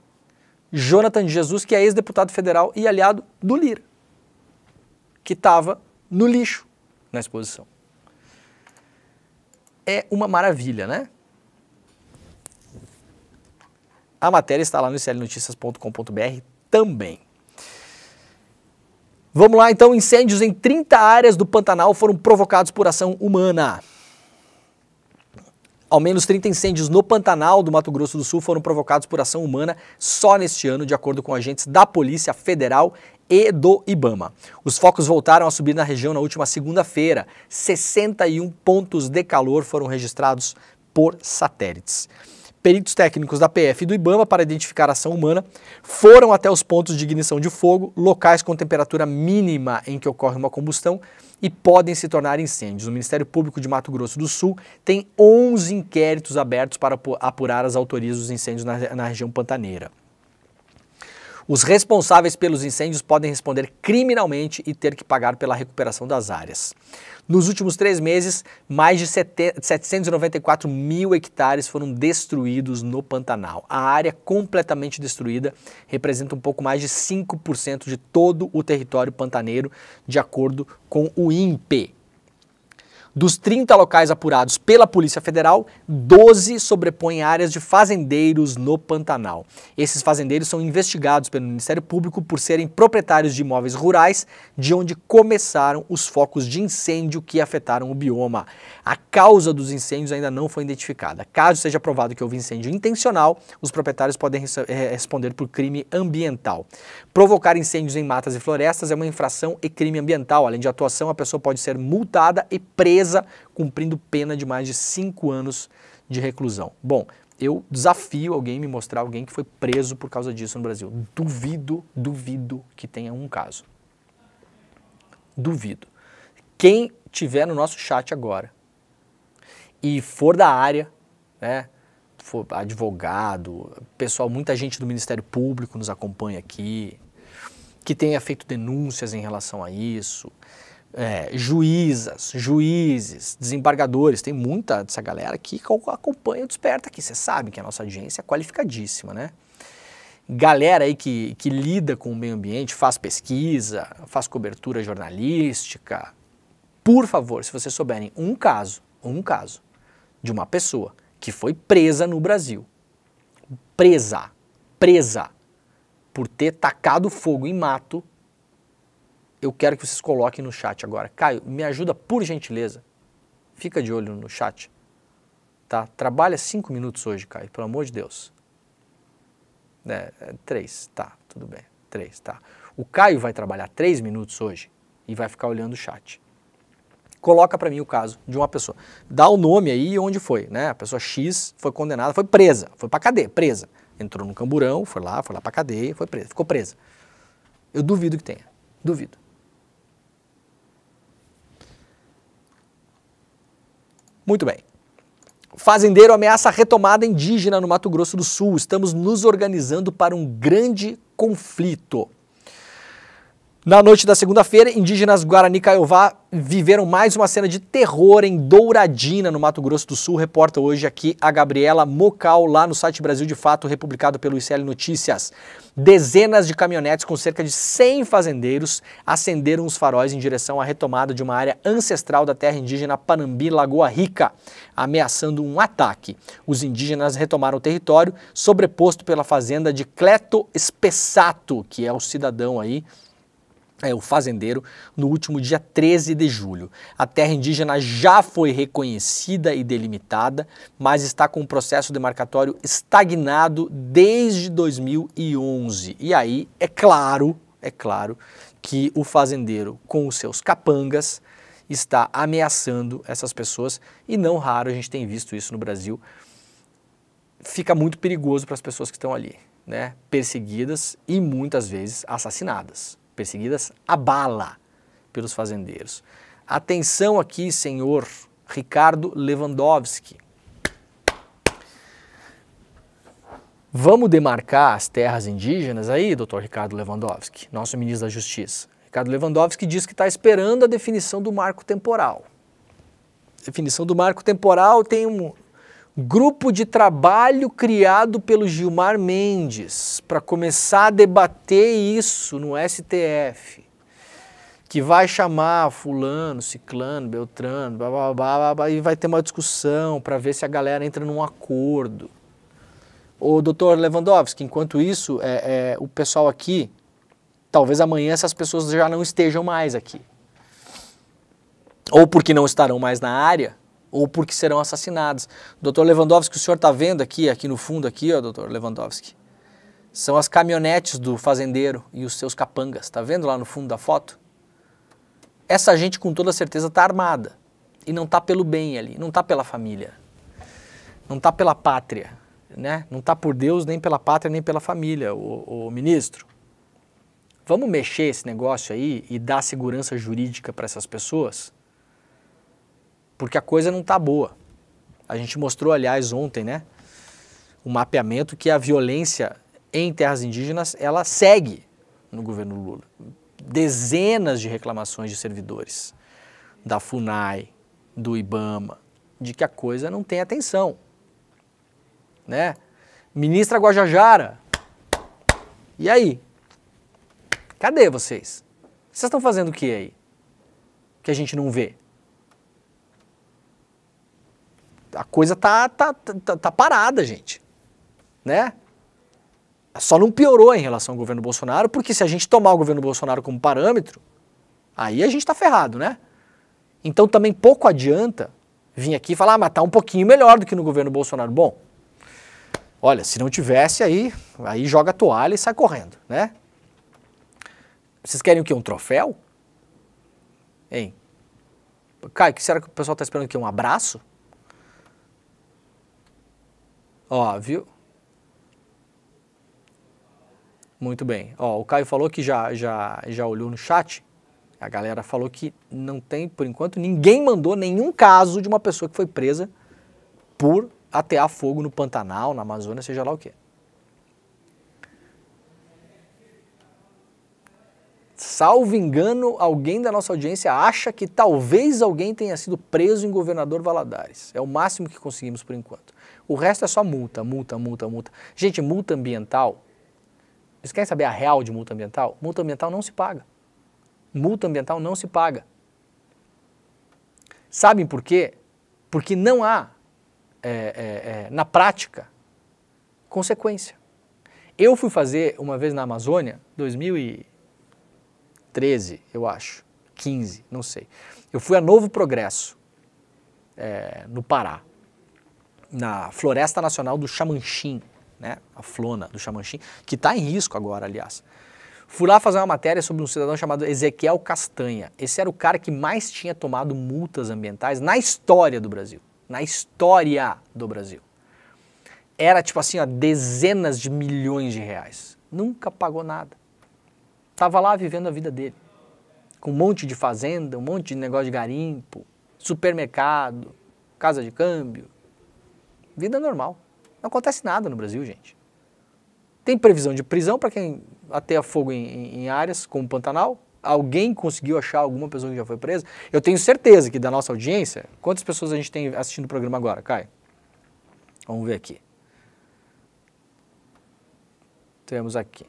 Jonathan Jesus, que é ex-deputado federal e aliado do Lira, que estava no lixo na exposição. É uma maravilha, né? A matéria está lá no clnoticias.com.br também. Vamos lá, então. Incêndios em 30 áreas do Pantanal foram provocados por ação humana. Ao menos 30 incêndios no Pantanal do Mato Grosso do Sul foram provocados por ação humana só neste ano, de acordo com agentes da Polícia Federal e do Ibama. Os focos voltaram a subir na região na última segunda-feira. 61 pontos de calor foram registrados por satélites peritos técnicos da PF e do IBAMA para identificar a ação humana foram até os pontos de ignição de fogo, locais com temperatura mínima em que ocorre uma combustão e podem se tornar incêndios. O Ministério Público de Mato Grosso do Sul tem 11 inquéritos abertos para apurar as autorias dos incêndios na, na região pantaneira. Os responsáveis pelos incêndios podem responder criminalmente e ter que pagar pela recuperação das áreas. Nos últimos três meses, mais de 794 mil hectares foram destruídos no Pantanal. A área completamente destruída representa um pouco mais de 5% de todo o território pantaneiro, de acordo com o INPE, dos 30 locais apurados pela Polícia Federal, 12 sobrepõem áreas de fazendeiros no Pantanal. Esses fazendeiros são investigados pelo Ministério Público por serem proprietários de imóveis rurais, de onde começaram os focos de incêndio que afetaram o bioma. A causa dos incêndios ainda não foi identificada. Caso seja provado que houve incêndio intencional, os proprietários podem eh, responder por crime ambiental. Provocar incêndios em matas e florestas é uma infração e crime ambiental. Além de atuação, a pessoa pode ser multada e presa, cumprindo pena de mais de cinco anos de reclusão. Bom, eu desafio alguém me mostrar alguém que foi preso por causa disso no Brasil. Duvido, duvido que tenha um caso. Duvido. Quem tiver no nosso chat agora e for da área, né, for advogado, pessoal, muita gente do Ministério Público nos acompanha aqui, que tenha feito denúncias em relação a isso, é, juízas, juízes, desembargadores, tem muita dessa galera que acompanha o Desperta aqui. Você sabe que a nossa audiência é qualificadíssima, né? Galera aí que, que lida com o meio ambiente, faz pesquisa, faz cobertura jornalística. Por favor, se vocês souberem um caso, um caso de uma pessoa que foi presa no Brasil, presa, presa por ter tacado fogo em mato, eu quero que vocês coloquem no chat agora. Caio, me ajuda por gentileza. Fica de olho no chat. Tá? Trabalha cinco minutos hoje, Caio, pelo amor de Deus. É, é três, tá, tudo bem. Três, tá. O Caio vai trabalhar três minutos hoje e vai ficar olhando o chat. Coloca para mim o caso de uma pessoa. Dá o nome aí e onde foi, né? A pessoa X foi condenada, foi presa, foi para cadeia, presa entrou no camburão, foi lá, foi lá pra cadeia, foi presa, ficou presa. Eu duvido que tenha, duvido. Muito bem. Fazendeiro ameaça retomada indígena no Mato Grosso do Sul. Estamos nos organizando para um grande conflito. Na noite da segunda-feira, indígenas Guarani Caiová viveram mais uma cena de terror em Douradina, no Mato Grosso do Sul. Reporta hoje aqui a Gabriela Mocal, lá no site Brasil de Fato, republicado pelo ICL Notícias. Dezenas de caminhonetes com cerca de 100 fazendeiros acenderam os faróis em direção à retomada de uma área ancestral da terra indígena Panambi Lagoa Rica, ameaçando um ataque. Os indígenas retomaram o território, sobreposto pela fazenda de Cleto Espessato, que é o cidadão aí é, o fazendeiro no último dia 13 de julho. A terra indígena já foi reconhecida e delimitada, mas está com o processo demarcatório estagnado desde 2011. E aí, é claro, é claro que o fazendeiro com os seus capangas está ameaçando essas pessoas e não raro a gente tem visto isso no Brasil. Fica muito perigoso para as pessoas que estão ali, né? Perseguidas e muitas vezes assassinadas perseguidas a bala pelos fazendeiros. Atenção aqui, senhor Ricardo Lewandowski. Vamos demarcar as terras indígenas aí, doutor Ricardo Lewandowski, nosso ministro da Justiça. Ricardo Lewandowski diz que está esperando a definição do marco temporal. Definição do marco temporal tem um, grupo de trabalho criado pelo Gilmar Mendes para começar a debater isso no STF, que vai chamar fulano, ciclano, beltrano, blá, blá, blá, blá, blá e vai ter uma discussão para ver se a galera entra num acordo. O doutor Lewandowski, enquanto isso, é, é, o pessoal aqui, talvez amanhã essas pessoas já não estejam mais aqui. Ou porque não estarão mais na área, ou porque serão assassinadas. Doutor Lewandowski, o senhor está vendo aqui, aqui no fundo aqui, ó, doutor Lewandowski, são as caminhonetes do fazendeiro e os seus capangas. Está vendo lá no fundo da foto? Essa gente com toda certeza está armada e não está pelo bem ali, não está pela família, não está pela pátria, né? Não está por Deus nem pela pátria nem pela família, o, o ministro. Vamos mexer esse negócio aí e dar segurança jurídica para essas pessoas? porque a coisa não está boa. A gente mostrou, aliás, ontem, né, o mapeamento que a violência em terras indígenas ela segue no governo Lula. Dezenas de reclamações de servidores da Funai, do IBAMA, de que a coisa não tem atenção, né? Ministra Guajajara, e aí? Cadê vocês? Vocês estão fazendo o que aí? Que a gente não vê. a coisa tá, tá, tá, tá parada, gente. Né? Só não piorou em relação ao governo Bolsonaro, porque se a gente tomar o governo Bolsonaro como parâmetro, aí a gente está ferrado, né? Então também pouco adianta vir aqui e falar, ah, mas tá um pouquinho melhor do que no governo Bolsonaro. Bom, olha, se não tivesse aí, aí joga a toalha e sai correndo, né? Vocês querem o quê? Um troféu? Hein? Caio, que será que o pessoal está esperando aqui? Um abraço? Óbvio. Muito bem. Ó, o Caio falou que já, já, já olhou no chat. A galera falou que não tem, por enquanto, ninguém mandou nenhum caso de uma pessoa que foi presa por atear fogo no Pantanal, na Amazônia, seja lá o que. Salvo engano, alguém da nossa audiência acha que talvez alguém tenha sido preso em Governador Valadares. É o máximo que conseguimos por enquanto. O resto é só multa, multa, multa, multa. Gente, multa ambiental, vocês querem saber a real de multa ambiental? Multa ambiental não se paga. Multa ambiental não se paga. Sabem por quê? Porque não há, é, é, é, na prática, consequência. Eu fui fazer uma vez na Amazônia, 2013, eu acho, 15, não sei. Eu fui a Novo Progresso, é, no Pará na Floresta Nacional do Xamanchim, né? A Flona do Xamanchim, que está em risco agora, aliás. Fui lá fazer uma matéria sobre um cidadão chamado Ezequiel Castanha. Esse era o cara que mais tinha tomado multas ambientais na história do Brasil. Na história do Brasil. Era tipo assim, ó, dezenas de milhões de reais. Nunca pagou nada. Tava lá vivendo a vida dele. Com um monte de fazenda, um monte de negócio de garimpo, supermercado, casa de câmbio, Vida normal. Não acontece nada no Brasil, gente. Tem previsão de prisão para quem ateia fogo em, em áreas como o Pantanal. Alguém conseguiu achar alguma pessoa que já foi presa? Eu tenho certeza que da nossa audiência, quantas pessoas a gente tem assistindo o programa agora, Caio? Vamos ver aqui. Temos aqui.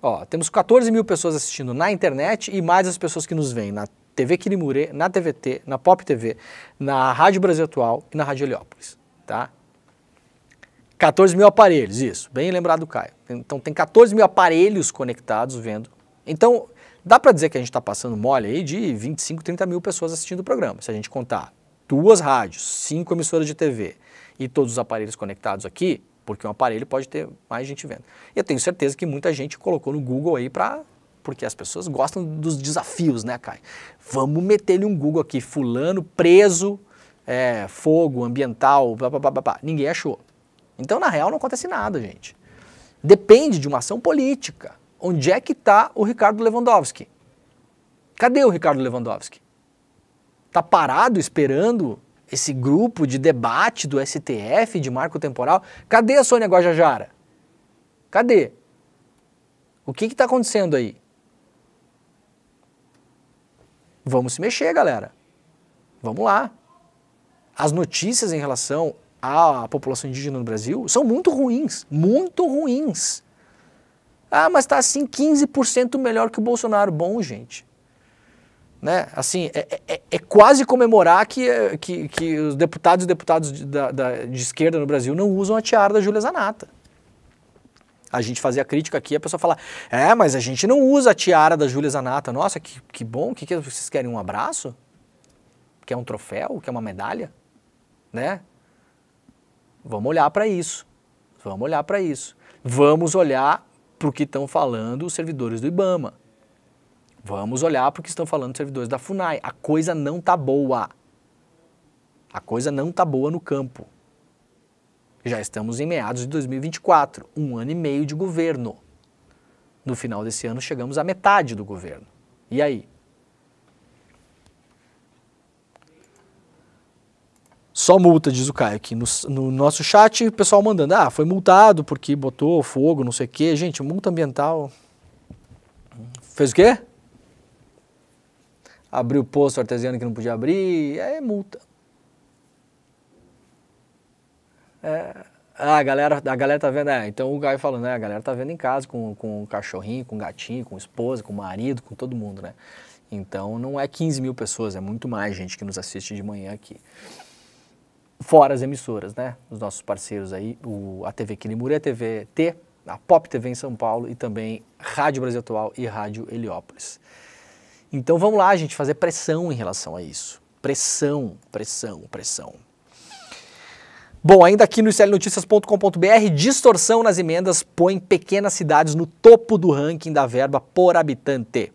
Ó, temos 14 mil pessoas assistindo na internet e mais as pessoas que nos veem na TV Quirimurê, na TVT, na Pop TV, na Rádio Brasil Atual e na Rádio Heliópolis tá? 14 mil aparelhos, isso, bem lembrado Caio. Então tem 14 mil aparelhos conectados vendo. Então dá para dizer que a gente está passando mole aí de 25, 30 mil pessoas assistindo o programa, se a gente contar duas rádios, cinco emissoras de TV e todos os aparelhos conectados aqui, porque um aparelho pode ter mais gente vendo. Eu tenho certeza que muita gente colocou no Google aí para porque as pessoas gostam dos desafios, né, Caio? Vamos meter-lhe um Google aqui, fulano preso é, fogo, ambiental, ninguém achou. Então, na real, não acontece nada, gente. Depende de uma ação política. Onde é que está o Ricardo Lewandowski? Cadê o Ricardo Lewandowski? Está parado esperando esse grupo de debate do STF, de marco temporal? Cadê a Sônia Guajajara? Cadê? O que está acontecendo aí? Vamos se mexer, galera. Vamos lá as notícias em relação à população indígena no Brasil são muito ruins, muito ruins. Ah, mas está assim 15% melhor que o Bolsonaro. Bom, gente. Né? Assim, é, é, é, é quase comemorar que, é, que, que os deputados e deputados de, da, da, de esquerda no Brasil não usam a tiara da Júlia Zanata. A gente fazia crítica aqui, a pessoa fala, é, mas a gente não usa a tiara da Júlia Zanata. Nossa, que, que bom, que, que vocês querem? Um abraço? Quer um troféu? Quer uma medalha? né? Vamos olhar para isso. Vamos olhar para isso. Vamos olhar para o que estão falando os servidores do IBAMA. Vamos olhar para o que estão falando os servidores da FUNAI. A coisa não tá boa. A coisa não tá boa no campo. Já estamos em meados de 2024, um ano e meio de governo. No final desse ano chegamos à metade do governo. E aí? Só multa, diz o Caio aqui. No, no, nosso chat, o pessoal mandando. Ah, foi multado porque botou fogo, não sei o quê. Gente, multa ambiental. Fez o quê? Abriu posto artesiano que não podia abrir. É multa. É. Ah, a galera, a galera tá vendo, é, então o Caio falando, né, a galera tá vendo em casa com, com cachorrinho, com o gatinho, com esposa, com marido, com todo mundo, né? Então não é 15 mil pessoas, é muito mais gente que nos assiste de manhã aqui fora as emissoras, né? Os nossos parceiros aí, o, a TV Quinimura, a TV T, a Pop TV em São Paulo e também Rádio Brasil Atual e Rádio Heliópolis. Então vamos lá, gente, fazer pressão em relação a isso. Pressão, pressão, pressão. Bom, ainda aqui no clnoticias.com.br, distorção nas emendas põe pequenas cidades no topo do ranking da verba por habitante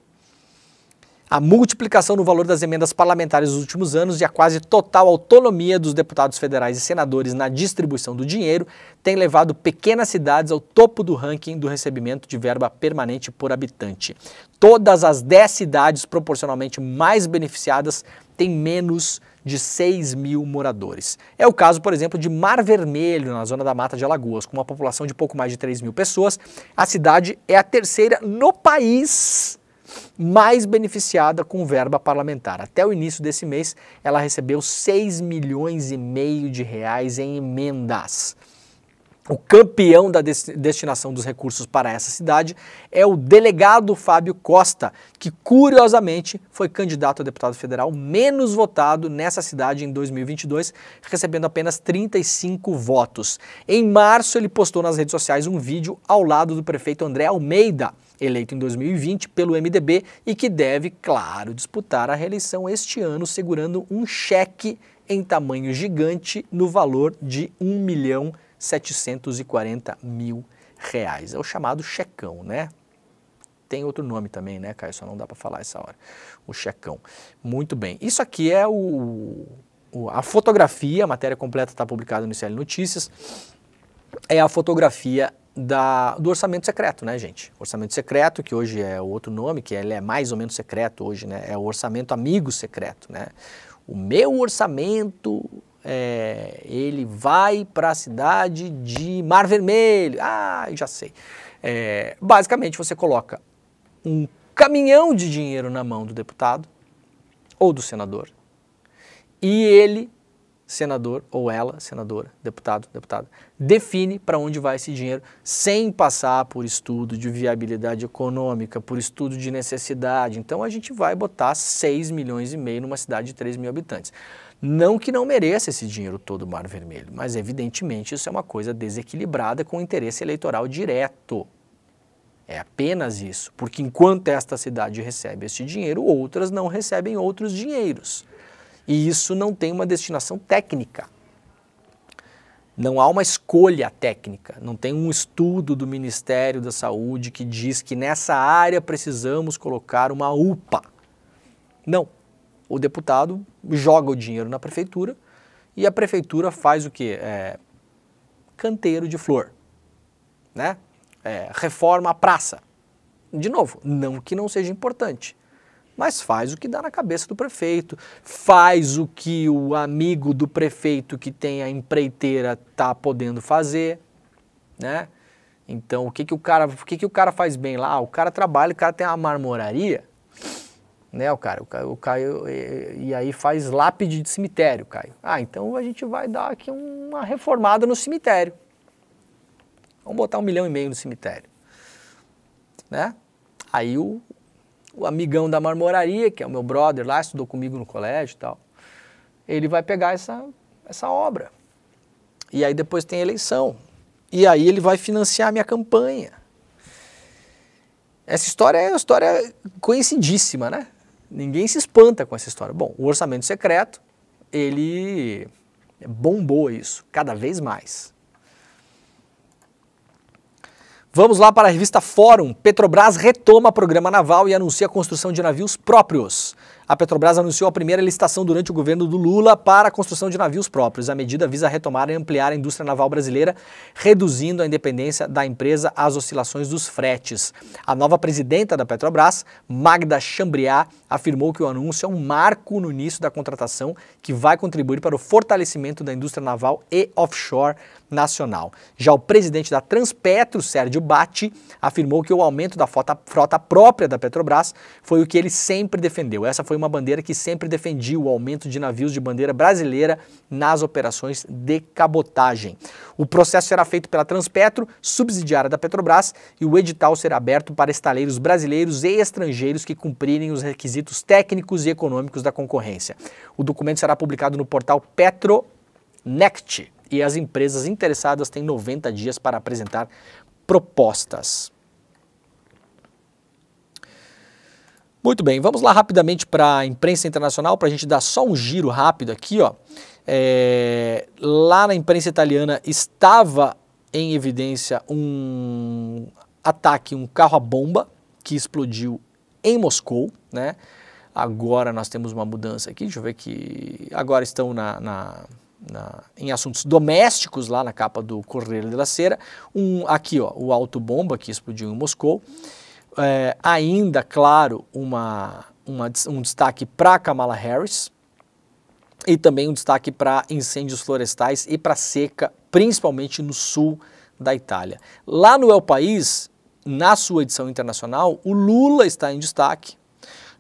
a multiplicação no valor das emendas parlamentares nos últimos anos e a quase total autonomia dos deputados federais e senadores na distribuição do dinheiro tem levado pequenas cidades ao topo do ranking do recebimento de verba permanente por habitante. Todas as 10 cidades proporcionalmente mais beneficiadas têm menos de 6 mil moradores. É o caso, por exemplo, de Mar Vermelho, na zona da Mata de Alagoas. Com uma população de pouco mais de 3 mil pessoas, a cidade é a terceira no país mais beneficiada com verba parlamentar. Até o início desse mês, ela recebeu 6 milhões e meio de reais em emendas. O campeão da destinação dos recursos para essa cidade é o delegado Fábio Costa, que curiosamente foi candidato a deputado federal menos votado nessa cidade em 2022, recebendo apenas 35 votos. Em março, ele postou nas redes sociais um vídeo ao lado do prefeito André Almeida eleito em 2020 pelo MDB e que deve, claro, disputar a reeleição este ano, segurando um cheque em tamanho gigante no valor de 1 milhão 740 mil reais. É o chamado checão, né? Tem outro nome também, né, Caio? Só não dá para falar essa hora. O checão. Muito bem. Isso aqui é o, o a fotografia, a matéria completa está publicada no ICL Notícias. É a fotografia da, do orçamento secreto, né, gente? Orçamento secreto, que hoje é outro nome, que ele é mais ou menos secreto hoje, né? É o orçamento amigo secreto, né? O meu orçamento, é, ele vai para a cidade de Mar Vermelho. Ah, já sei. É, basicamente, você coloca um caminhão de dinheiro na mão do deputado ou do senador e ele senador ou ela, senadora, deputado, deputada, define para onde vai esse dinheiro sem passar por estudo de viabilidade econômica, por estudo de necessidade. Então a gente vai botar 6 milhões e meio numa cidade de 3 mil habitantes. Não que não mereça esse dinheiro todo o Mar Vermelho, mas evidentemente isso é uma coisa desequilibrada com interesse eleitoral direto. É apenas isso, porque enquanto esta cidade recebe este dinheiro, outras não recebem outros dinheiros. E isso não tem uma destinação técnica. Não há uma escolha técnica, não tem um estudo do Ministério da Saúde que diz que nessa área precisamos colocar uma UPA. Não. O deputado joga o dinheiro na prefeitura e a prefeitura faz o que? É, canteiro de flor, né? É, reforma a praça. De novo, não que não seja importante, mas faz o que dá na cabeça do prefeito, faz o que o amigo do prefeito que tem a empreiteira tá podendo fazer, né? Então, o que que o cara, o que que o cara faz bem lá? Ah, o cara trabalha, o cara tem uma marmoraria, né, o cara, o Caio, o Caio e, e, aí faz lápide de cemitério, Caio. Ah, então a gente vai dar aqui uma reformada no cemitério. Vamos botar um milhão e meio no cemitério, né? Aí o o amigão da marmoraria, que é o meu brother lá, estudou comigo no colégio e tal, ele vai pegar essa, essa obra. E aí depois tem eleição. E aí ele vai financiar a minha campanha. Essa história é uma história conhecidíssima, né? Ninguém se espanta com essa história. Bom, o orçamento secreto, ele bombou isso, cada vez mais. Vamos lá para a revista Fórum. Petrobras retoma programa naval e anuncia a construção de navios próprios. A Petrobras anunciou a primeira licitação durante o governo do Lula para a construção de navios próprios. A medida visa retomar e ampliar a indústria naval brasileira, reduzindo a independência da empresa às oscilações dos fretes. A nova presidenta da Petrobras, Magda Chambriá, afirmou que o anúncio é um marco no início da contratação que vai contribuir para o fortalecimento da indústria naval e offshore nacional. Já o presidente da Transpetro, Sérgio Batti, afirmou que o aumento da frota própria da Petrobras foi o que ele sempre defendeu. Essa foi foi uma bandeira que sempre defendia o aumento de navios de bandeira brasileira nas operações de cabotagem. O processo será feito pela Transpetro, subsidiária da Petrobras, e o edital será aberto para estaleiros brasileiros e estrangeiros que cumprirem os requisitos técnicos e econômicos da concorrência. O documento será publicado no portal Petronect e as empresas interessadas têm 90 dias para apresentar propostas. Muito bem, vamos lá rapidamente para a imprensa internacional, para a gente dar só um giro rápido aqui. Ó. É, lá na imprensa italiana estava em evidência um ataque, um carro a bomba que explodiu em Moscou, né? Agora nós temos uma mudança aqui, deixa eu ver que agora estão na, na, na, em assuntos domésticos lá na capa do Correio la Cera, um aqui ó, o autobomba que explodiu em Moscou é, ainda, claro, uma, uma um destaque para Kamala Harris e também um destaque para incêndios florestais e para seca, principalmente no sul da Itália. Lá no El País, na sua edição internacional, o Lula está em destaque,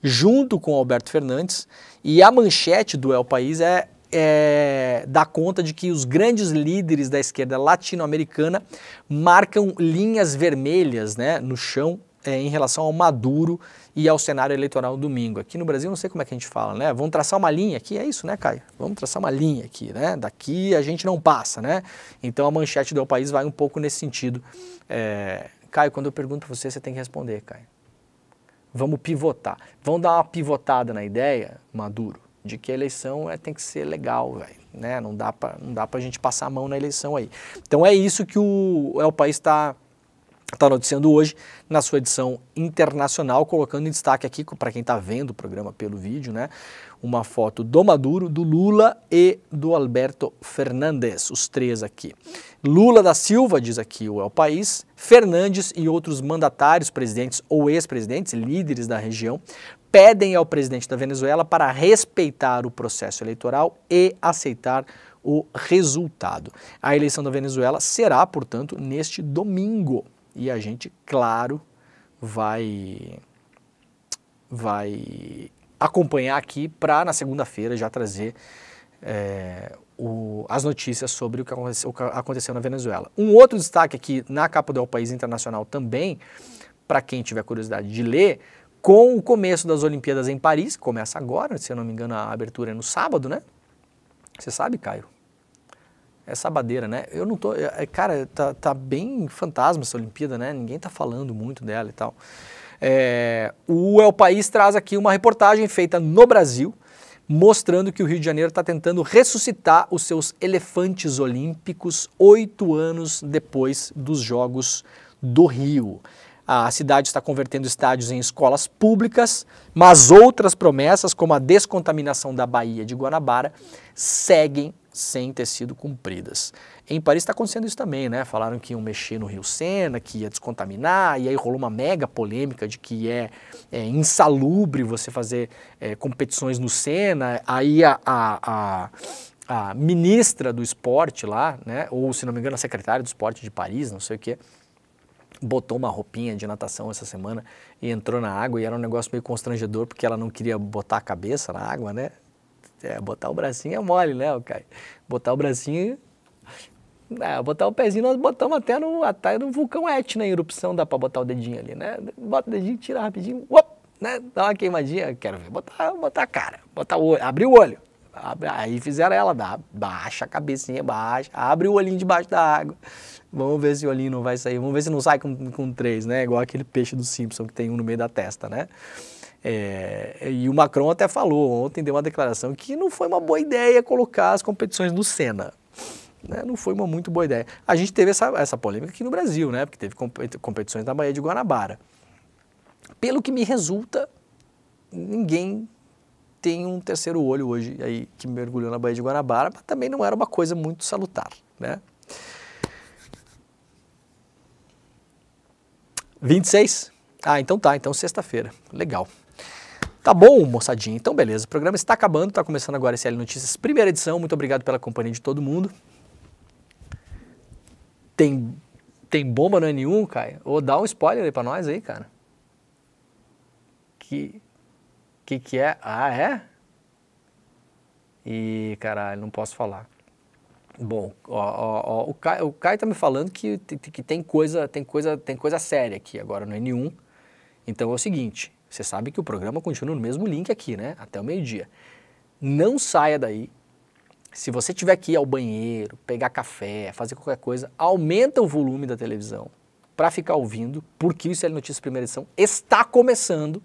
junto com Alberto Fernandes, e a manchete do El País é, é dá conta de que os grandes líderes da esquerda latino-americana marcam linhas vermelhas né, no chão é, em relação ao Maduro e ao cenário eleitoral domingo. Aqui no Brasil, não sei como é que a gente fala, né? Vamos traçar uma linha aqui, é isso, né, Caio? Vamos traçar uma linha aqui, né? Daqui a gente não passa, né? Então a manchete do El País vai um pouco nesse sentido. É... Caio, quando eu pergunto para você, você tem que responder, Caio. Vamos pivotar. Vamos dar uma pivotada na ideia, Maduro, de que a eleição é, tem que ser legal, velho. Né? Não dá para a gente passar a mão na eleição aí. Então é isso que o El País está está noticiando hoje na sua edição internacional, colocando em destaque aqui, para quem está vendo o programa pelo vídeo, né, uma foto do Maduro, do Lula e do Alberto Fernandes, os três aqui. Lula da Silva, diz aqui o El País, Fernandes e outros mandatários, presidentes ou ex-presidentes, líderes da região, pedem ao presidente da Venezuela para respeitar o processo eleitoral e aceitar o resultado. A eleição da Venezuela será, portanto, neste domingo. E a gente, claro, vai vai acompanhar aqui para na segunda-feira já trazer é, o, as notícias sobre o que, o que, aconteceu, na Venezuela. Um outro destaque aqui na capa do El País Internacional também, para quem tiver curiosidade de ler, com o começo das Olimpíadas em Paris, começa agora, se eu não me engano, a abertura é no sábado, né? Você sabe, Caio? É sabadeira, né? Eu não tô. É, é, cara, tá, tá bem fantasma essa Olimpíada, né? Ninguém tá falando muito dela e tal. É, o El País traz aqui uma reportagem feita no Brasil, mostrando que o Rio de Janeiro está tentando ressuscitar os seus elefantes olímpicos oito anos depois dos Jogos do Rio. A cidade está convertendo estádios em escolas públicas, mas outras promessas, como a descontaminação da Baía de Guanabara, seguem sem ter sido cumpridas. Em Paris está acontecendo isso também, né? Falaram que iam mexer no Rio Sena, que ia descontaminar, e aí rolou uma mega polêmica de que é, é insalubre você fazer é, competições no Sena. Aí a, a, a, a, ministra do esporte lá, né? Ou se não me engano, a secretária do esporte de Paris, não sei o quê, botou uma roupinha de natação essa semana e entrou na água e era um negócio meio constrangedor porque ela não queria botar a cabeça na água, né? É, botar o bracinho é mole, né, Caio? Botar o bracinho. É, botar o pezinho, nós botamos até no, até no vulcão Etna, em erupção, dá pra botar o dedinho ali, né? Bota o dedinho, tira rapidinho, op, né? Dá uma queimadinha, quero ver, botar, botar a cara, botar o olho, abrir o olho. Aí fizeram ela, dá, baixa a cabecinha, baixa, abre o olhinho debaixo da água. Vamos ver se o olhinho não vai sair, vamos ver se não sai com, com três, né? Igual aquele peixe do Simpson que tem um no meio da testa, né? É, e o Macron até falou ontem, deu uma declaração que não foi uma boa ideia colocar as competições no Senna. Né? Não foi uma muito boa ideia. A gente teve essa, essa polêmica aqui no Brasil, né? Porque teve competições na Baía de Guanabara. Pelo que me resulta, ninguém tem um terceiro olho hoje aí que mergulhou na Baía de Guanabara, mas também não era uma coisa muito salutar, né? 26? Ah, então tá, então sexta-feira. Legal. Tá bom, moçadinha? Então, beleza. O programa está acabando, está começando agora esse SL Notícias, primeira edição. Muito obrigado pela companhia de todo mundo. Tem, tem bomba no é n1 Caio? Ou dá um spoiler aí para nós aí, cara. Que, que que é? Ah, é? E, caralho, não posso falar. Bom, ó, ó, ó, o, Caio, o Caio tá me falando que, que tem coisa tem coisa tem coisa séria aqui agora no é N1. Então é o seguinte, você sabe que o programa continua no mesmo link aqui, né? Até o meio-dia. Não saia daí. Se você tiver que ir ao banheiro, pegar café, fazer qualquer coisa, aumenta o volume da televisão para ficar ouvindo, porque o ICL Notícias Primeira Edição está começando.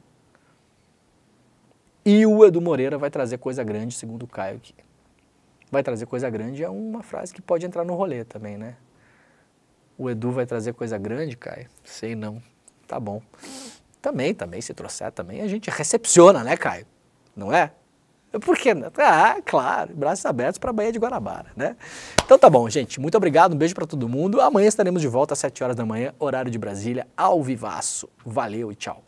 E o Edu Moreira vai trazer coisa grande, segundo o Caio aqui. Vai trazer coisa grande é uma frase que pode entrar no rolê também, né? O Edu vai trazer coisa grande, Caio? Sei não. Tá bom. Também, também, se trouxer também, a gente recepciona, né, Caio? Não é? Por quê? Né? Ah, claro, braços abertos para a Baía de Guanabara, né? Então tá bom, gente. Muito obrigado, um beijo para todo mundo. Amanhã estaremos de volta às 7 horas da manhã, horário de Brasília, ao vivaço. Valeu e tchau.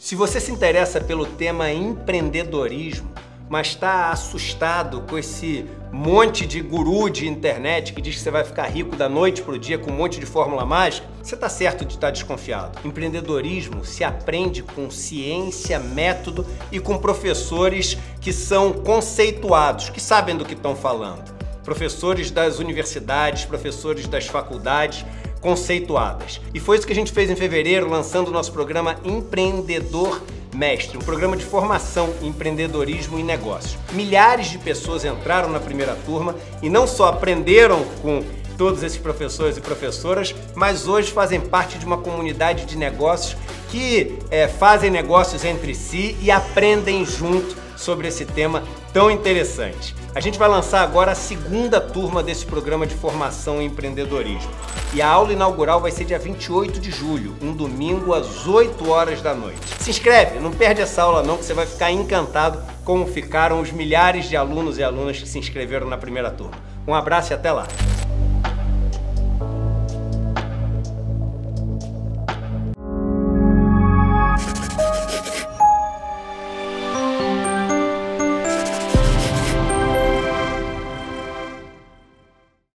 Se você se interessa pelo tema empreendedorismo, mas está assustado com esse monte de guru de internet que diz que você vai ficar rico da noite para o dia com um monte de fórmula mágica, você está certo de estar tá desconfiado. Empreendedorismo se aprende com ciência, método e com professores que são conceituados, que sabem do que estão falando. Professores das universidades, professores das faculdades, conceituadas. E foi isso que a gente fez em fevereiro, lançando o nosso programa Empreendedor Mestre, um programa de formação em empreendedorismo e negócios. Milhares de pessoas entraram na primeira turma e não só aprenderam com todos esses professores e professoras, mas hoje fazem parte de uma comunidade de negócios que é, fazem negócios entre si e aprendem junto sobre esse tema tão interessante. A gente vai lançar agora a segunda turma desse programa de formação em empreendedorismo. E a aula inaugural vai ser dia 28 de julho, um domingo às 8 horas da noite. Se inscreve, não perde essa aula não que você vai ficar encantado como ficaram os milhares de alunos e alunas que se inscreveram na primeira turma. Um abraço e até lá.